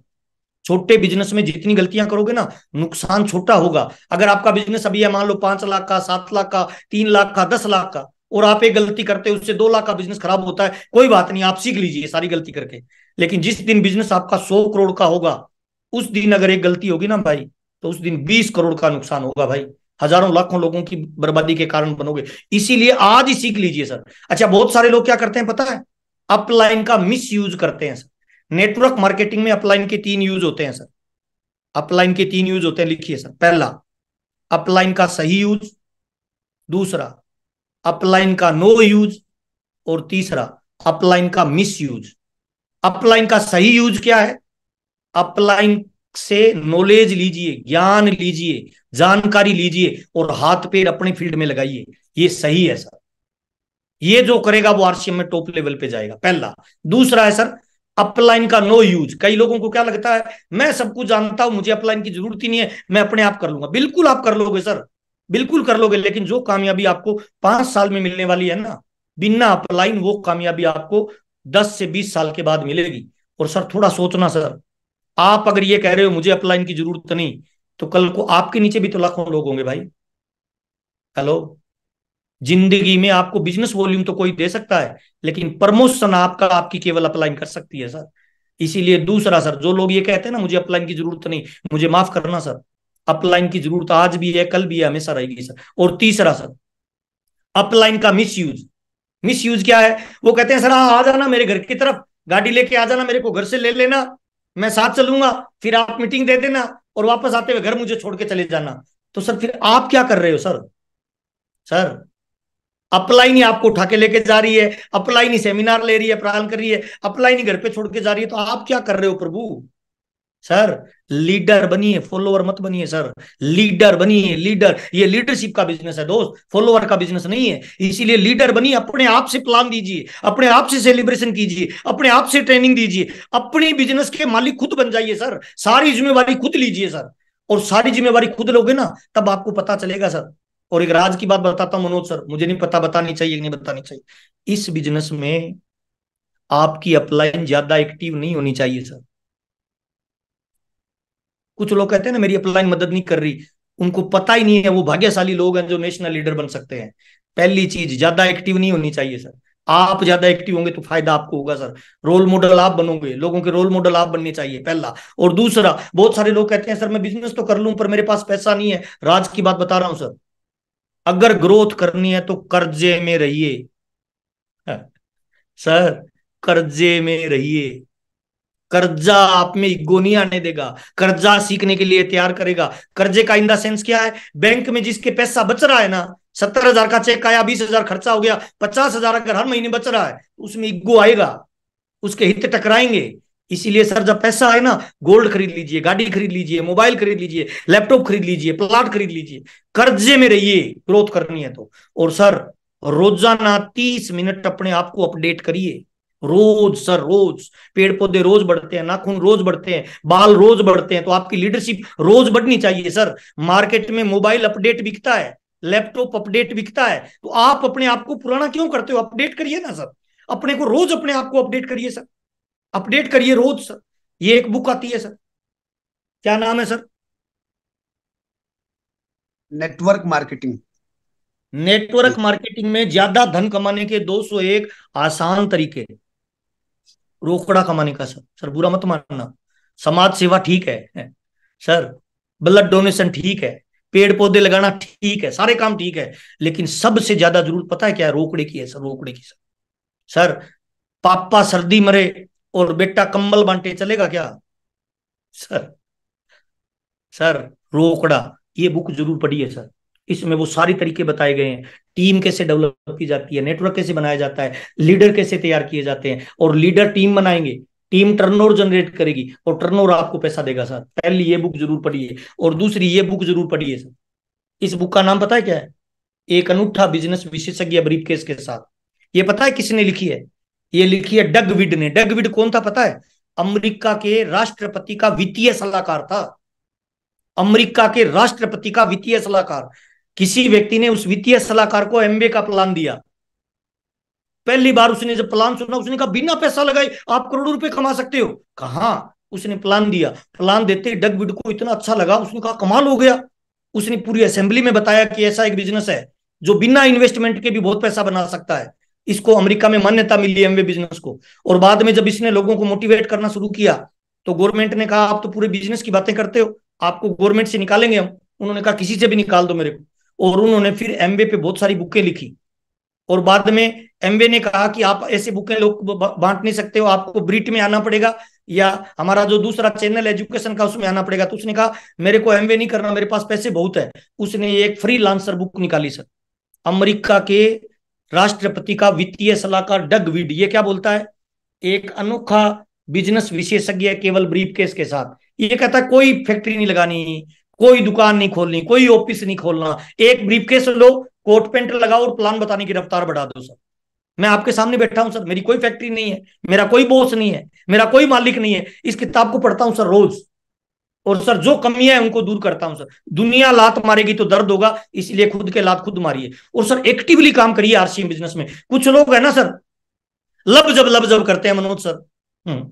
छोटे बिजनेस में जितनी गलतियां करोगे ना नुकसान छोटा होगा अगर आपका बिजनेस अभी है मान लो पांच लाख का सात लाख का तीन लाख का दस लाख का और आप एक गलती करते हो उससे दो लाख का बिजनेस खराब होता है कोई बात नहीं आप सीख लीजिए सारी गलती करके लेकिन जिस दिन बिजनेस आपका सौ करोड़ का होगा उस दिन अगर एक गलती होगी ना भाई तो उस दिन बीस करोड़ का नुकसान होगा भाई हजारों लाखों लोगों की बर्बादी के कारण बनोगे इसीलिए आज ही सीख लीजिए सर अच्छा बहुत सारे लोग क्या करते हैं पता है अपलाइन का मिस यूज करते हैं सर नेटवर्क मार्केटिंग में अपलाइन के तीन यूज होते हैं सर अपलाइन के तीन यूज होते हैं लिखिए सर पहला अपलाइन का सही यूज दूसरा अपलाइन का नो यूज और तीसरा अपलाइन का मिस यूज अपलाइन का सही यूज क्या है अपलाइन से नॉलेज लीजिए ज्ञान लीजिए जानकारी लीजिए और हाथ पैर अपने फील्ड में लगाइए ये सही है सर ये जो करेगा वो आरसीएम में टॉप लेवल पे जाएगा पहला दूसरा है सर अपलाइन का नो यूज कई लोगों को क्या लगता है मैं सब कुछ जानता हूं मुझे अपलाइन की जरूरत ही नहीं है मैं अपने आप कर लूंगा बिल्कुल आप कर लोगे सर बिल्कुल कर लोगे लेकिन जो कामयाबी आपको पांच साल में मिलने वाली है ना बिना अपलाइन वो कामयाबी आपको दस से बीस साल के बाद मिलेगी और सर थोड़ा सोचना सर आप अगर ये कह रहे हो मुझे अपलाइन की जरूरत नहीं तो कल को आपके नीचे भी तो लाखों लोग होंगे भाई हेलो जिंदगी में आपको बिजनेस वॉल्यूम तो कोई दे सकता है लेकिन प्रमोशन आपका आपकी केवल अपलाइन कर सकती है सर इसीलिए दूसरा सर जो लोग ये कहते हैं ना मुझे अपलाइन की जरूरत नहीं मुझे माफ करना सर अपलाइन की जरूरत आज भी है कल भी है हमेशा रहेगी सर और तीसरा सर अपलाइन का मिस यूज मिस यूज क्या है वो कहते हैं सर हाँ आ जाना मेरे घर की तरफ गाड़ी लेके आ जाना मेरे को घर से ले लेना मैं साथ चलूंगा फिर आप मीटिंग दे देना और वापस आते हुए घर मुझे छोड़ के चले जाना तो सर फिर आप क्या कर रहे हो सर सर अपलाइन ही आपको उठा के लेके जा रही है अपलाइन ही सेमिनार ले रही है प्राण कर रही है अपलाइन ही घर पे छोड़ के जा रही है तो आप क्या कर रहे हो प्रभु सर लीडर बनिए फॉलोअर मत बनिए सर लीडर बनिए लीडर ये लीडरशिप का बिजनेस है दोस्त फॉलोअर का बिजनेस नहीं है इसीलिए लीडर बनिए अपने आप से प्लान दीजिए अपने आप से सेलिब्रेशन कीजिए अपने आप से ट्रेनिंग दीजिए अपने बिजनेस के मालिक खुद बन जाइए सर सारी जिम्मेवारी खुद लीजिए सर और सारी जिम्मेवारी खुद लोगे ना तब आपको पता चलेगा सर और एक राज की बात बताता हूं मनोज सर मुझे नहीं पता बतानी चाहिए नहीं बतानी चाहिए इस बिजनेस में आपकी अपलाइन ज्यादा एक्टिव नहीं होनी चाहिए सर कुछ लोग कहते हैं ना मेरी अपलाइन मदद नहीं कर रही उनको पता ही नहीं है वो भाग्यशाली लोग हैं जो नेशनल लीडर बन सकते हैं पहली चीज ज्यादा एक्टिव नहीं होनी चाहिए सर आप ज्यादा एक्टिव होंगे तो फायदा आपको होगा सर रोल मॉडल आप बनोगे लोगों के रोल मॉडल आप बनने चाहिए पहला और दूसरा बहुत सारे लोग कहते हैं सर मैं बिजनेस तो कर लूं पर मेरे पास पैसा नहीं है राज की बात बता रहा हूं सर अगर ग्रोथ करनी है तो कर्जे में रहिए सर हाँ। कर्जे में रहिए कर्जा आप में इगो नहीं आने देगा कर्जा सीखने के लिए तैयार करेगा कर्जे का इन द सेंस क्या है बैंक में जिसके पैसा बच रहा है ना सत्तर हजार का चेक आया बीस हजार खर्चा हो गया पचास हजार अगर हर महीने बच रहा है तो उसमें इगो आएगा उसके हित टकराएंगे इसीलिए सर जब पैसा आए ना गोल्ड खरीद लीजिए गाड़ी खरीद लीजिए मोबाइल खरीद लीजिए लैपटॉप खरीद लीजिए प्लाट खरीद लीजिए कर्जे में रहिए ग्रोथ करनी है तो और सर रोजाना तीस मिनट अपने आप को अपडेट करिए रोज सर रोज पेड़ पौधे रोज बढ़ते हैं नाखून रोज बढ़ते हैं बाल रोज बढ़ते हैं तो आपकी लीडरशिप रोज बढ़नी चाहिए सर मार्केट में मोबाइल अपडेट बिकता है लैपटॉप अपडेट बिकता है तो आप अपने आप को पुराना क्यों करते हो अपडेट करिए ना सर अपने को रोज अपने आप को अपडेट करिए सर अपडेट करिए रोज सर ये एक बुक आती है सर क्या नाम है sir network marketing network marketing में ज्यादा धन कमाने के 201 आसान तरीके रोकड़ा कमाने का सर सर बुरा मत मानना समाज सेवा ठीक है, सर ब्लड डोनेशन ठीक है पेड़ पौधे लगाना ठीक है सारे काम ठीक है लेकिन सबसे ज्यादा जरूरत पता है क्या है रोकड़े की है सर रोकड़े की सर सर पापा सर्दी मरे और बेटा कंबल बांटे चलेगा क्या सर सर रोकड़ा ये बुक जरूर पढ़ी है सर इसमें वो सारी तरीके बताए गए हैं टीम कैसे डेवलप की जाती है नेटवर्क कैसे बनाया जाता है लीडर कैसे तैयार किए जाते हैं और लीडर टीम बनाएंगे टीम टर्नओवर जनरेट करेगी और टर्नओवर आपको पैसा देगा सर पहली ये बुक जरूर पढ़िए और दूसरी ये बुक जरूर पढ़िए सर इस बुक का नाम पता है क्या है एक अनूठा बिजनेस विशेषज्ञ ब्रीफ केस के साथ ये पता है किसने लिखी है ये लिखी है डग विड ने डग विड कौन था पता है अमरीका के राष्ट्रपति का वित्तीय सलाहकार था अमेरिका के राष्ट्रपति का वित्तीय सलाहकार किसी व्यक्ति ने उस वित्तीय सलाहकार को एमबीए का प्लान दिया पहली बार उसने जब प्लान सुना उसने कहा बिना पैसा लगाए आप करोड़ों रुपए कमा सकते हो कहा हाँ। उसने प्लान दिया प्लान देते ही डगबिड को इतना अच्छा लगा उसने कहा कमाल हो गया उसने पूरी असेंबली में बताया कि ऐसा एक बिजनेस है जो बिना इन्वेस्टमेंट के भी बहुत पैसा बना सकता है इसको अमेरिका में मान्यता मिली एमवे बिजनेस को और बाद में जब इसने लोगों को मोटिवेट करना शुरू किया तो गवर्नमेंट ने कहा आप तो पूरे बिजनेस की बातें करते हो आपको गवर्नमेंट से निकालेंगे हम उन्होंने कहा किसी से भी निकाल दो मेरे को और उन्होंने फिर एमवे पे बहुत सारी बुकें लिखी और बाद में एमवे ने कहा कि आप ऐसे बुकें लोग बांट नहीं सकते हो आपको ब्रिट में आना पड़ेगा या हमारा जो दूसरा चैनल एजुकेशन का उसमें आना पड़ेगा तो उसने कहा मेरे को एमवे नहीं करना मेरे पास पैसे बहुत है उसने एक फ्री लांसर बुक निकाली सर अमेरिका के राष्ट्रपति का वित्तीय सलाहकार डग विड ये क्या बोलता है एक अनोखा बिजनेस विशेषज्ञ केवल ब्रीफ केस के साथ ये कहता है कोई फैक्ट्री नहीं लगानी कोई दुकान नहीं खोलनी कोई ऑफिस नहीं खोलना एक ब्रीफकेस लो कोट पेंट लगाओ और प्लान बताने की रफ्तार बढ़ा दो सर मैं आपके सामने बैठा हूं सर मेरी कोई फैक्ट्री नहीं है मेरा कोई बॉस नहीं है मेरा कोई मालिक नहीं है इस किताब को पढ़ता हूं सर रोज और सर जो कमियां हैं उनको दूर करता हूं सर दुनिया लात मारेगी तो दर्द होगा इसलिए खुद के लात खुद मारिए और सर एक्टिवली काम करिए आरसीएम बिजनेस में कुछ लोग है ना सर लब जब लब जब करते हैं मनोज सर हम्म,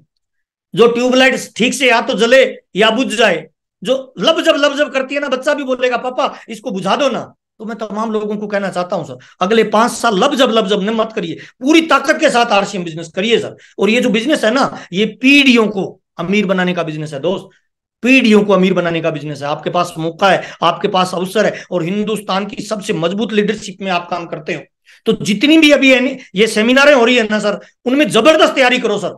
जो ट्यूबलाइट ठीक से या तो जले या बुझ जाए जो लब जब लब जब करती है ना बच्चा भी बोलेगा पापा इसको बुझा दो ना तो मैं तमाम लोगों को कहना चाहता हूं सर अगले पांच साल लब जब लब जब न मत करिए पूरी ताकत के साथ आरसीएम बिजनेस करिए सर और ये जो बिजनेस है ना ये पीढ़ियों को अमीर बनाने का बिजनेस है दोस्त पीढ़ियों को अमीर बनाने का बिजनेस है आपके पास मौका है आपके पास अवसर है और हिंदुस्तान की सबसे मजबूत लीडरशिप में आप काम करते हो तो जितनी भी अभी ये सेमिनारें हो रही है ना सर उनमें जबरदस्त तैयारी करो सर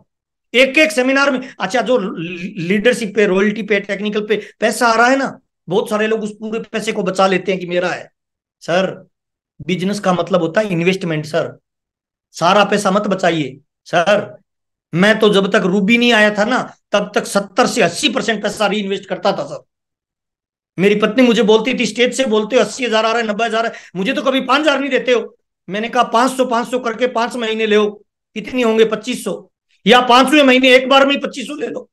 एक एक सेमिनार में अच्छा जो लीडरशिप पे रॉयल्टी पे टेक्निकल पे पैसा आ रहा है ना बहुत सारे लोग उस पूरे पैसे को बचा लेते हैं कि मेरा है सर बिजनेस का मतलब होता है इन्वेस्टमेंट सर सारा पैसा मत बचाइए सर मैं तो जब तक रूबी नहीं आया था ना तब तक सत्तर से अस्सी परसेंट पैसा री इन्वेस्ट करता था सर मेरी पत्नी मुझे बोलती थी स्टेज से बोलते हो अस्सी हजार आ रहा है नब्बे हजार मुझे तो कभी पांच हजार नहीं देते हो मैंने कहा पांच सौ पांच सौ करके पांच महीने ले कितनी होंगे पच्चीस सौ या पांचवे महीने एक बार में पच्चीस ले लो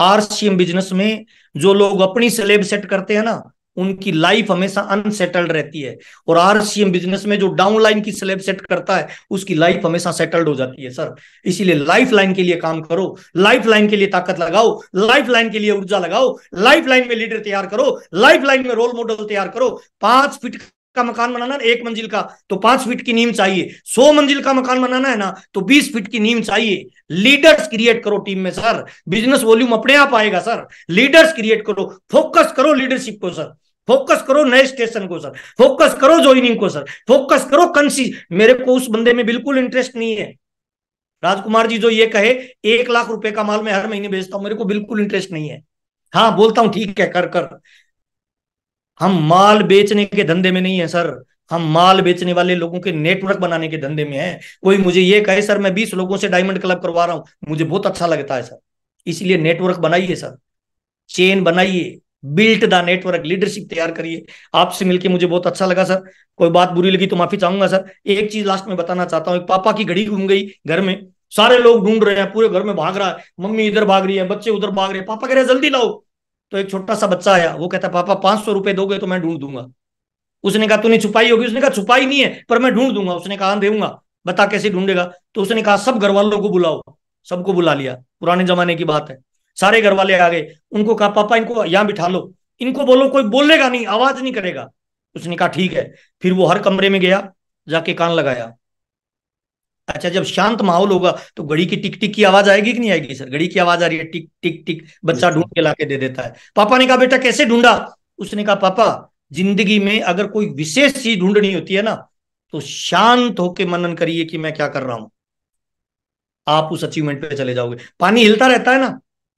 आरसीएम बिजनेस में जो लोग अपनी सिलेब सेट करते हैं ना उनकी लाइफ हमेशा अनसेटल्ड रहती है और आरसीएम बिजनेस में जो डाउनलाइन की स्लेब सेट करता है उसकी लाइफ हमेशा सेटल्ड हो जाती है सर इसीलिए लाइफ लाइन के लिए काम करो लाइफ लाइन के लिए ताकत लगाओ लाइफ लाइन के लिए ऊर्जा लगाओ लाइफ लाइन में लीडर तैयार करो लाइफ लाइन में रोल मॉडल तैयार करो पांच फिट का मकान बनाना है एक मंजिल का तो पांच फीट की नीम चाहिए सौ मंजिल का मकान बनाना है ना तो बीस फीट की नीम चाहिए लीडर्स क्रिएट करो टीम में सर बिजनेस वॉल्यूम अपने आप आएगा सर लीडर्स क्रिएट करो फोकस करो लीडरशिप को सर फोकस करो नए स्टेशन को सर फोकस करो ज्वाइनिंग को सर फोकस करो कंसी मेरे को उस बंदे में बिल्कुल इंटरेस्ट नहीं है राजकुमार जी जो ये कहे एक लाख रुपए का माल मैं हर महीने भेजता हूं मेरे को बिल्कुल इंटरेस्ट नहीं है हाँ बोलता हूं ठीक है कर कर हम माल बेचने के धंधे में नहीं है सर हम माल बेचने वाले लोगों के नेटवर्क बनाने के धंधे में है कोई मुझे ये कहे सर मैं बीस लोगों से डायमंड क्लब करवा रहा हूं मुझे बहुत अच्छा लगता है सर इसलिए नेटवर्क बनाइए सर चेन बनाइए बिल्ट द नेटवर्क लीडरशिप तैयार करिए आपसे मिलकर मुझे बहुत अच्छा लगा सर कोई बात बुरी लगी तो माफी चाहूंगा सर एक चीज लास्ट में बताना चाहता हूँ एक पापा की घड़ी घूम गई घर में सारे लोग ढूंढ रहे हैं पूरे घर में भाग रहा है मम्मी इधर भाग रही है बच्चे उधर भाग रहे हैं पापा कह रहे हैं जल्दी लाओ तो एक छोटा सा बच्चा आया वो कहता पापा पांच सौ रुपए दोगे तो मैं ढूंढ दूंगा उसने कहा तूने छुपाई होगी उसने कहा छुपाई नहीं है पर मैं ढूंढ दूंगा उसने कहा हाँ, देगा बता कैसे ढूंढेगा तो उसने कहा सब घर वालों को बुलाओ सबको बुला लिया पुराने जमाने की बात है सारे घर वाले आ गए उनको कहा पापा इनको यहां बिठा लो इनको बोलो कोई बोलेगा नहीं आवाज नहीं करेगा उसने कहा ठीक है फिर वो हर कमरे में गया जाके कान लगाया अच्छा जब शांत माहौल होगा तो घड़ी की टिक टिक की आवाज आएगी कि नहीं आएगी सर घड़ी की आवाज आ रही है टिक टिक टिक बच्चा ढूंढ के के दे देता है पापा ने कहा बेटा कैसे ढूंढा उसने कहा पापा जिंदगी में अगर कोई विशेष चीज ढूंढनी होती है ना तो शांत होके मनन करिए कि मैं क्या कर रहा हूं आप उस अचीवमेंट पे चले जाओगे पानी हिलता रहता है ना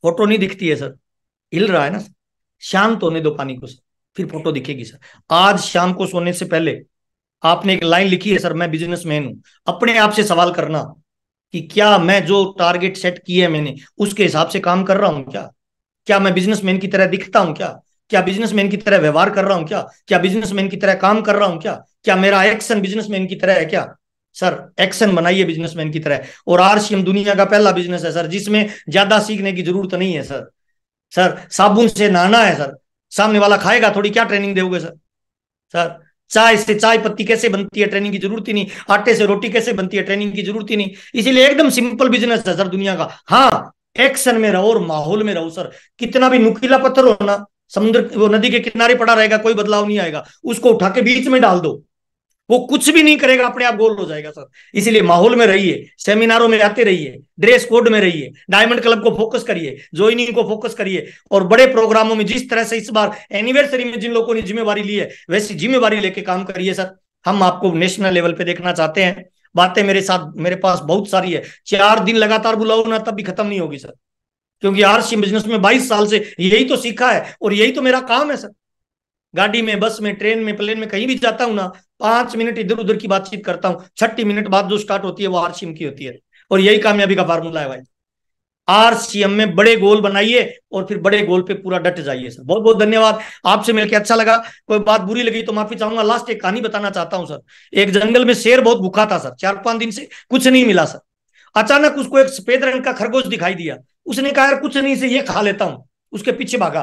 फोटो नहीं दिखती है सर हिल रहा है ना शांत होने दो पानी को सर फिर फोटो दिखेगी सर आज शाम को सोने से पहले आपने एक लाइन लिखी है सर मैं बिजनेसमैन हूं अपने आप से सवाल करना कि क्या मैं जो टारगेट सेट किए मैंने उसके हिसाब से काम कर रहा हूं क्या क्या मैं बिजनेसमैन की तरह दिखता हूं क्या क्या बिजनेसमैन की तरह व्यवहार कर रहा हूं क्या क्या बिजनेसमैन की तरह काम कर रहा हूं क्या क्या मेरा एक्शन बिजनेसमैन की तरह है क्या सर एक्शन बनाइए बिजनेसमैन की तरह और आरसीएम दुनिया का पहला बिजनेस है सर जिसमें ज्यादा सीखने की जरूरत नहीं है सर सर साबुन से नहाना है सर सामने वाला खाएगा थोड़ी क्या ट्रेनिंग दोगे सर सर चाय से चाय पत्ती कैसे बनती है ट्रेनिंग की जरूरत ही नहीं आटे से रोटी कैसे बनती है ट्रेनिंग की जरूरत ही नहीं इसीलिए एकदम सिंपल बिजनेस है सर दुनिया का हाँ एक्शन में रहो और माहौल में रहो सर कितना भी नुकीला पत्थर हो ना समुद्र वो नदी के किनारे पड़ा रहेगा कोई बदलाव नहीं आएगा उसको उठा के बीच में डाल दो वो कुछ भी नहीं करेगा अपने आप गोल हो जाएगा सर इसीलिए माहौल में रहिए सेमिनारों में आते रहिए ड्रेस कोड में रहिए डायमंड क्लब को फोकस करिए ज्वाइनिंग को फोकस करिए और बड़े प्रोग्रामों में जिस तरह से इस बार एनिवर्सरी में जिन लोगों ने जिम्मेवारी ली है वैसी जिम्मेवारी लेके काम करिए सर हम आपको नेशनल लेवल पे देखना चाहते हैं बातें मेरे साथ मेरे पास बहुत सारी है चार दिन लगातार बुलाओ ना तब भी खत्म नहीं होगी सर क्योंकि आरसी बिजनेस में बाईस साल से यही तो सीखा है और यही तो मेरा काम है सर गाड़ी में बस में ट्रेन में प्लेन में कहीं भी जाता हूं ना पांच मिनट इधर उधर की बातचीत करता हूं छठी मिनट बाद जो स्टार्ट होती है वो आरसीएम की होती है और यही कामयाबी का फार्मूला है भाई आरसीएम में बड़े गोल बनाइए और फिर बड़े गोल पे पूरा डट जाइए सर बहुत बहुत धन्यवाद आपसे मिलकर अच्छा लगा कोई बात बुरी लगी तो माफी चाहूंगा लास्ट एक कहानी बताना चाहता हूं सर एक जंगल में शेर बहुत भूखा था सर चार पांच दिन से कुछ नहीं मिला सर अचानक उसको एक सफेद रंग का खरगोश दिखाई दिया उसने कहा यार कुछ नहीं से ये खा लेता हूं उसके पीछे भागा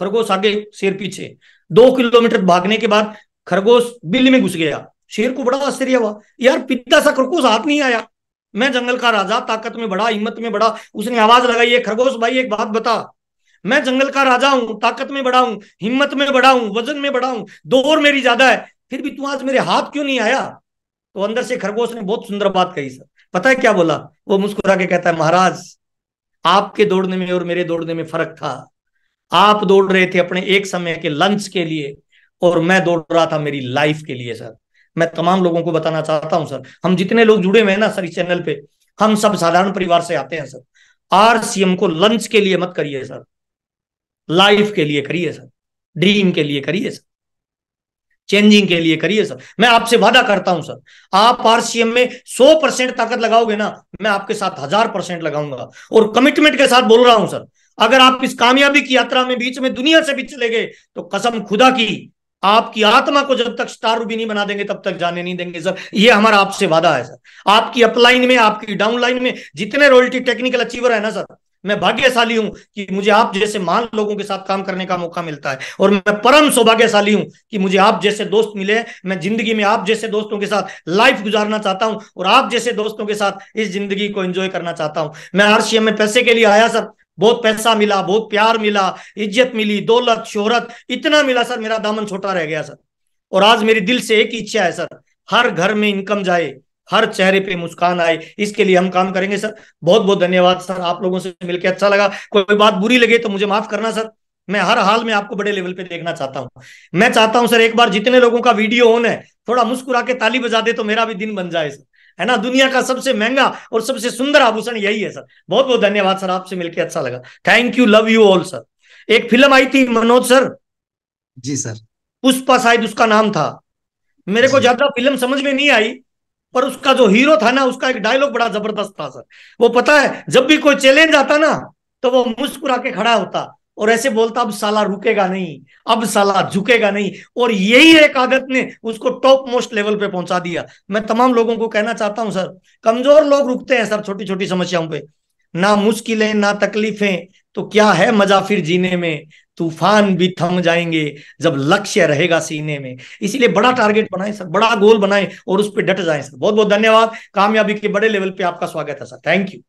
खरगोश आगे शेर पीछे दो किलोमीटर भागने के बाद खरगोश बिल्ली में घुस गया शेर को बड़ा आश्चर्य हुआ यार पिता सा खरगोश हाथ नहीं आया मैं जंगल का राजा ताकत में बड़ा हिम्मत में बड़ा उसने आवाज लगाई है खरगोश भाई एक बात बता मैं जंगल का राजा हूं ताकत में बड़ा हूं हिम्मत में बड़ा हूं वजन में बड़ा हूं दौर मेरी ज्यादा है फिर भी तू आज मेरे हाथ क्यों नहीं आया तो अंदर से खरगोश ने बहुत सुंदर बात कही सर पता है क्या बोला वो मुस्कुरा के कहता है महाराज आपके दौड़ने में और मेरे दौड़ने में फर्क था आप दौड़ रहे थे अपने एक समय के लंच के लिए और मैं दौड़ रहा था मेरी लाइफ के लिए सर मैं तमाम लोगों को बताना चाहता हूं सर हम जितने लोग जुड़े हुए हैं ना सर इस चैनल पे हम सब साधारण परिवार से आते हैं सर आर को लंच के लिए मत करिए सर लाइफ के लिए करिए सर ड्रीम के लिए करिए सर चेंजिंग के लिए करिए सर मैं आपसे वादा करता हूं सर आप आरसीएम में 100 परसेंट ताकत लगाओगे ना मैं आपके साथ हजार परसेंट लगाऊंगा और कमिटमेंट के साथ बोल रहा हूं सर अगर आप इस कामयाबी की यात्रा में बीच में दुनिया से भी चले गए तो कसम खुदा की आपकी आत्मा को जब तक स्टार रूबी नहीं बना देंगे तब तक जाने नहीं देंगे सर ये हमारा आपसे वादा है सर आपकी अपलाइन में आपकी डाउनलाइन में जितने रॉयल्टी टेक्निकल अचीवर है ना सर मैं भाग्यशाली हूं कि मुझे आप जैसे महान लोगों के साथ काम करने का मौका मिलता है और मैं परम सौभाग्यशाली हूं कि मुझे आप जैसे दोस्त मिले मैं जिंदगी में आप जैसे दोस्तों के साथ लाइफ गुजारना चाहता हूं और आप जैसे दोस्तों के साथ इस जिंदगी को एंजॉय करना चाहता हूं मैं आरसीएम में पैसे के लिए आया सर बहुत पैसा मिला बहुत प्यार मिला इज्जत मिली दौलत शोहरत इतना मिला सर मेरा दामन छोटा रह गया सर और आज मेरे दिल से एक इच्छा है सर हर घर में इनकम जाए हर चेहरे पे मुस्कान आए इसके लिए हम काम करेंगे सर बहुत बहुत धन्यवाद सर आप लोगों से मिलकर अच्छा लगा कोई बात बुरी लगे तो मुझे माफ करना सर मैं हर हाल में आपको बड़े लेवल पे देखना चाहता हूँ मैं चाहता हूँ सर एक बार जितने लोगों का वीडियो ऑन है थोड़ा मुस्कुरा के ताली बजा दे तो मेरा भी दिन बन जाए सर है ना दुनिया का सबसे महंगा और सबसे सुंदर आभूषण यही है सर बहुत बहुत धन्यवाद सर आपसे मिलकर अच्छा लगा thank you love you all sir एक फिल्म आई थी मनोज सर जी सर पुष्पा शायद उसका नाम था मेरे को ज्यादा फिल्म समझ में नहीं आई पर उसका जो हीरो था ना उसका एक डायलॉग बड़ा जबरदस्त था सर वो पता है जब भी कोई चैलेंज आता ना तो वो मुस्कुरा के खड़ा होता और ऐसे बोलता अब साला रुकेगा नहीं अब साला झुकेगा नहीं और यही एक आदत ने उसको टॉप मोस्ट लेवल पे पहुंचा दिया मैं तमाम लोगों को कहना चाहता हूं सर कमजोर लोग रुकते हैं सर छोटी छोटी समस्याओं पे ना मुश्किलें ना तकलीफें तो क्या है मजा फिर जीने में तूफान भी थम जाएंगे जब लक्ष्य रहेगा सीने में इसीलिए बड़ा टारगेट बनाए सर बड़ा गोल बनाए और उस पर डट जाए सर बहुत बहुत धन्यवाद कामयाबी के बड़े लेवल पे आपका स्वागत है सर थैंक यू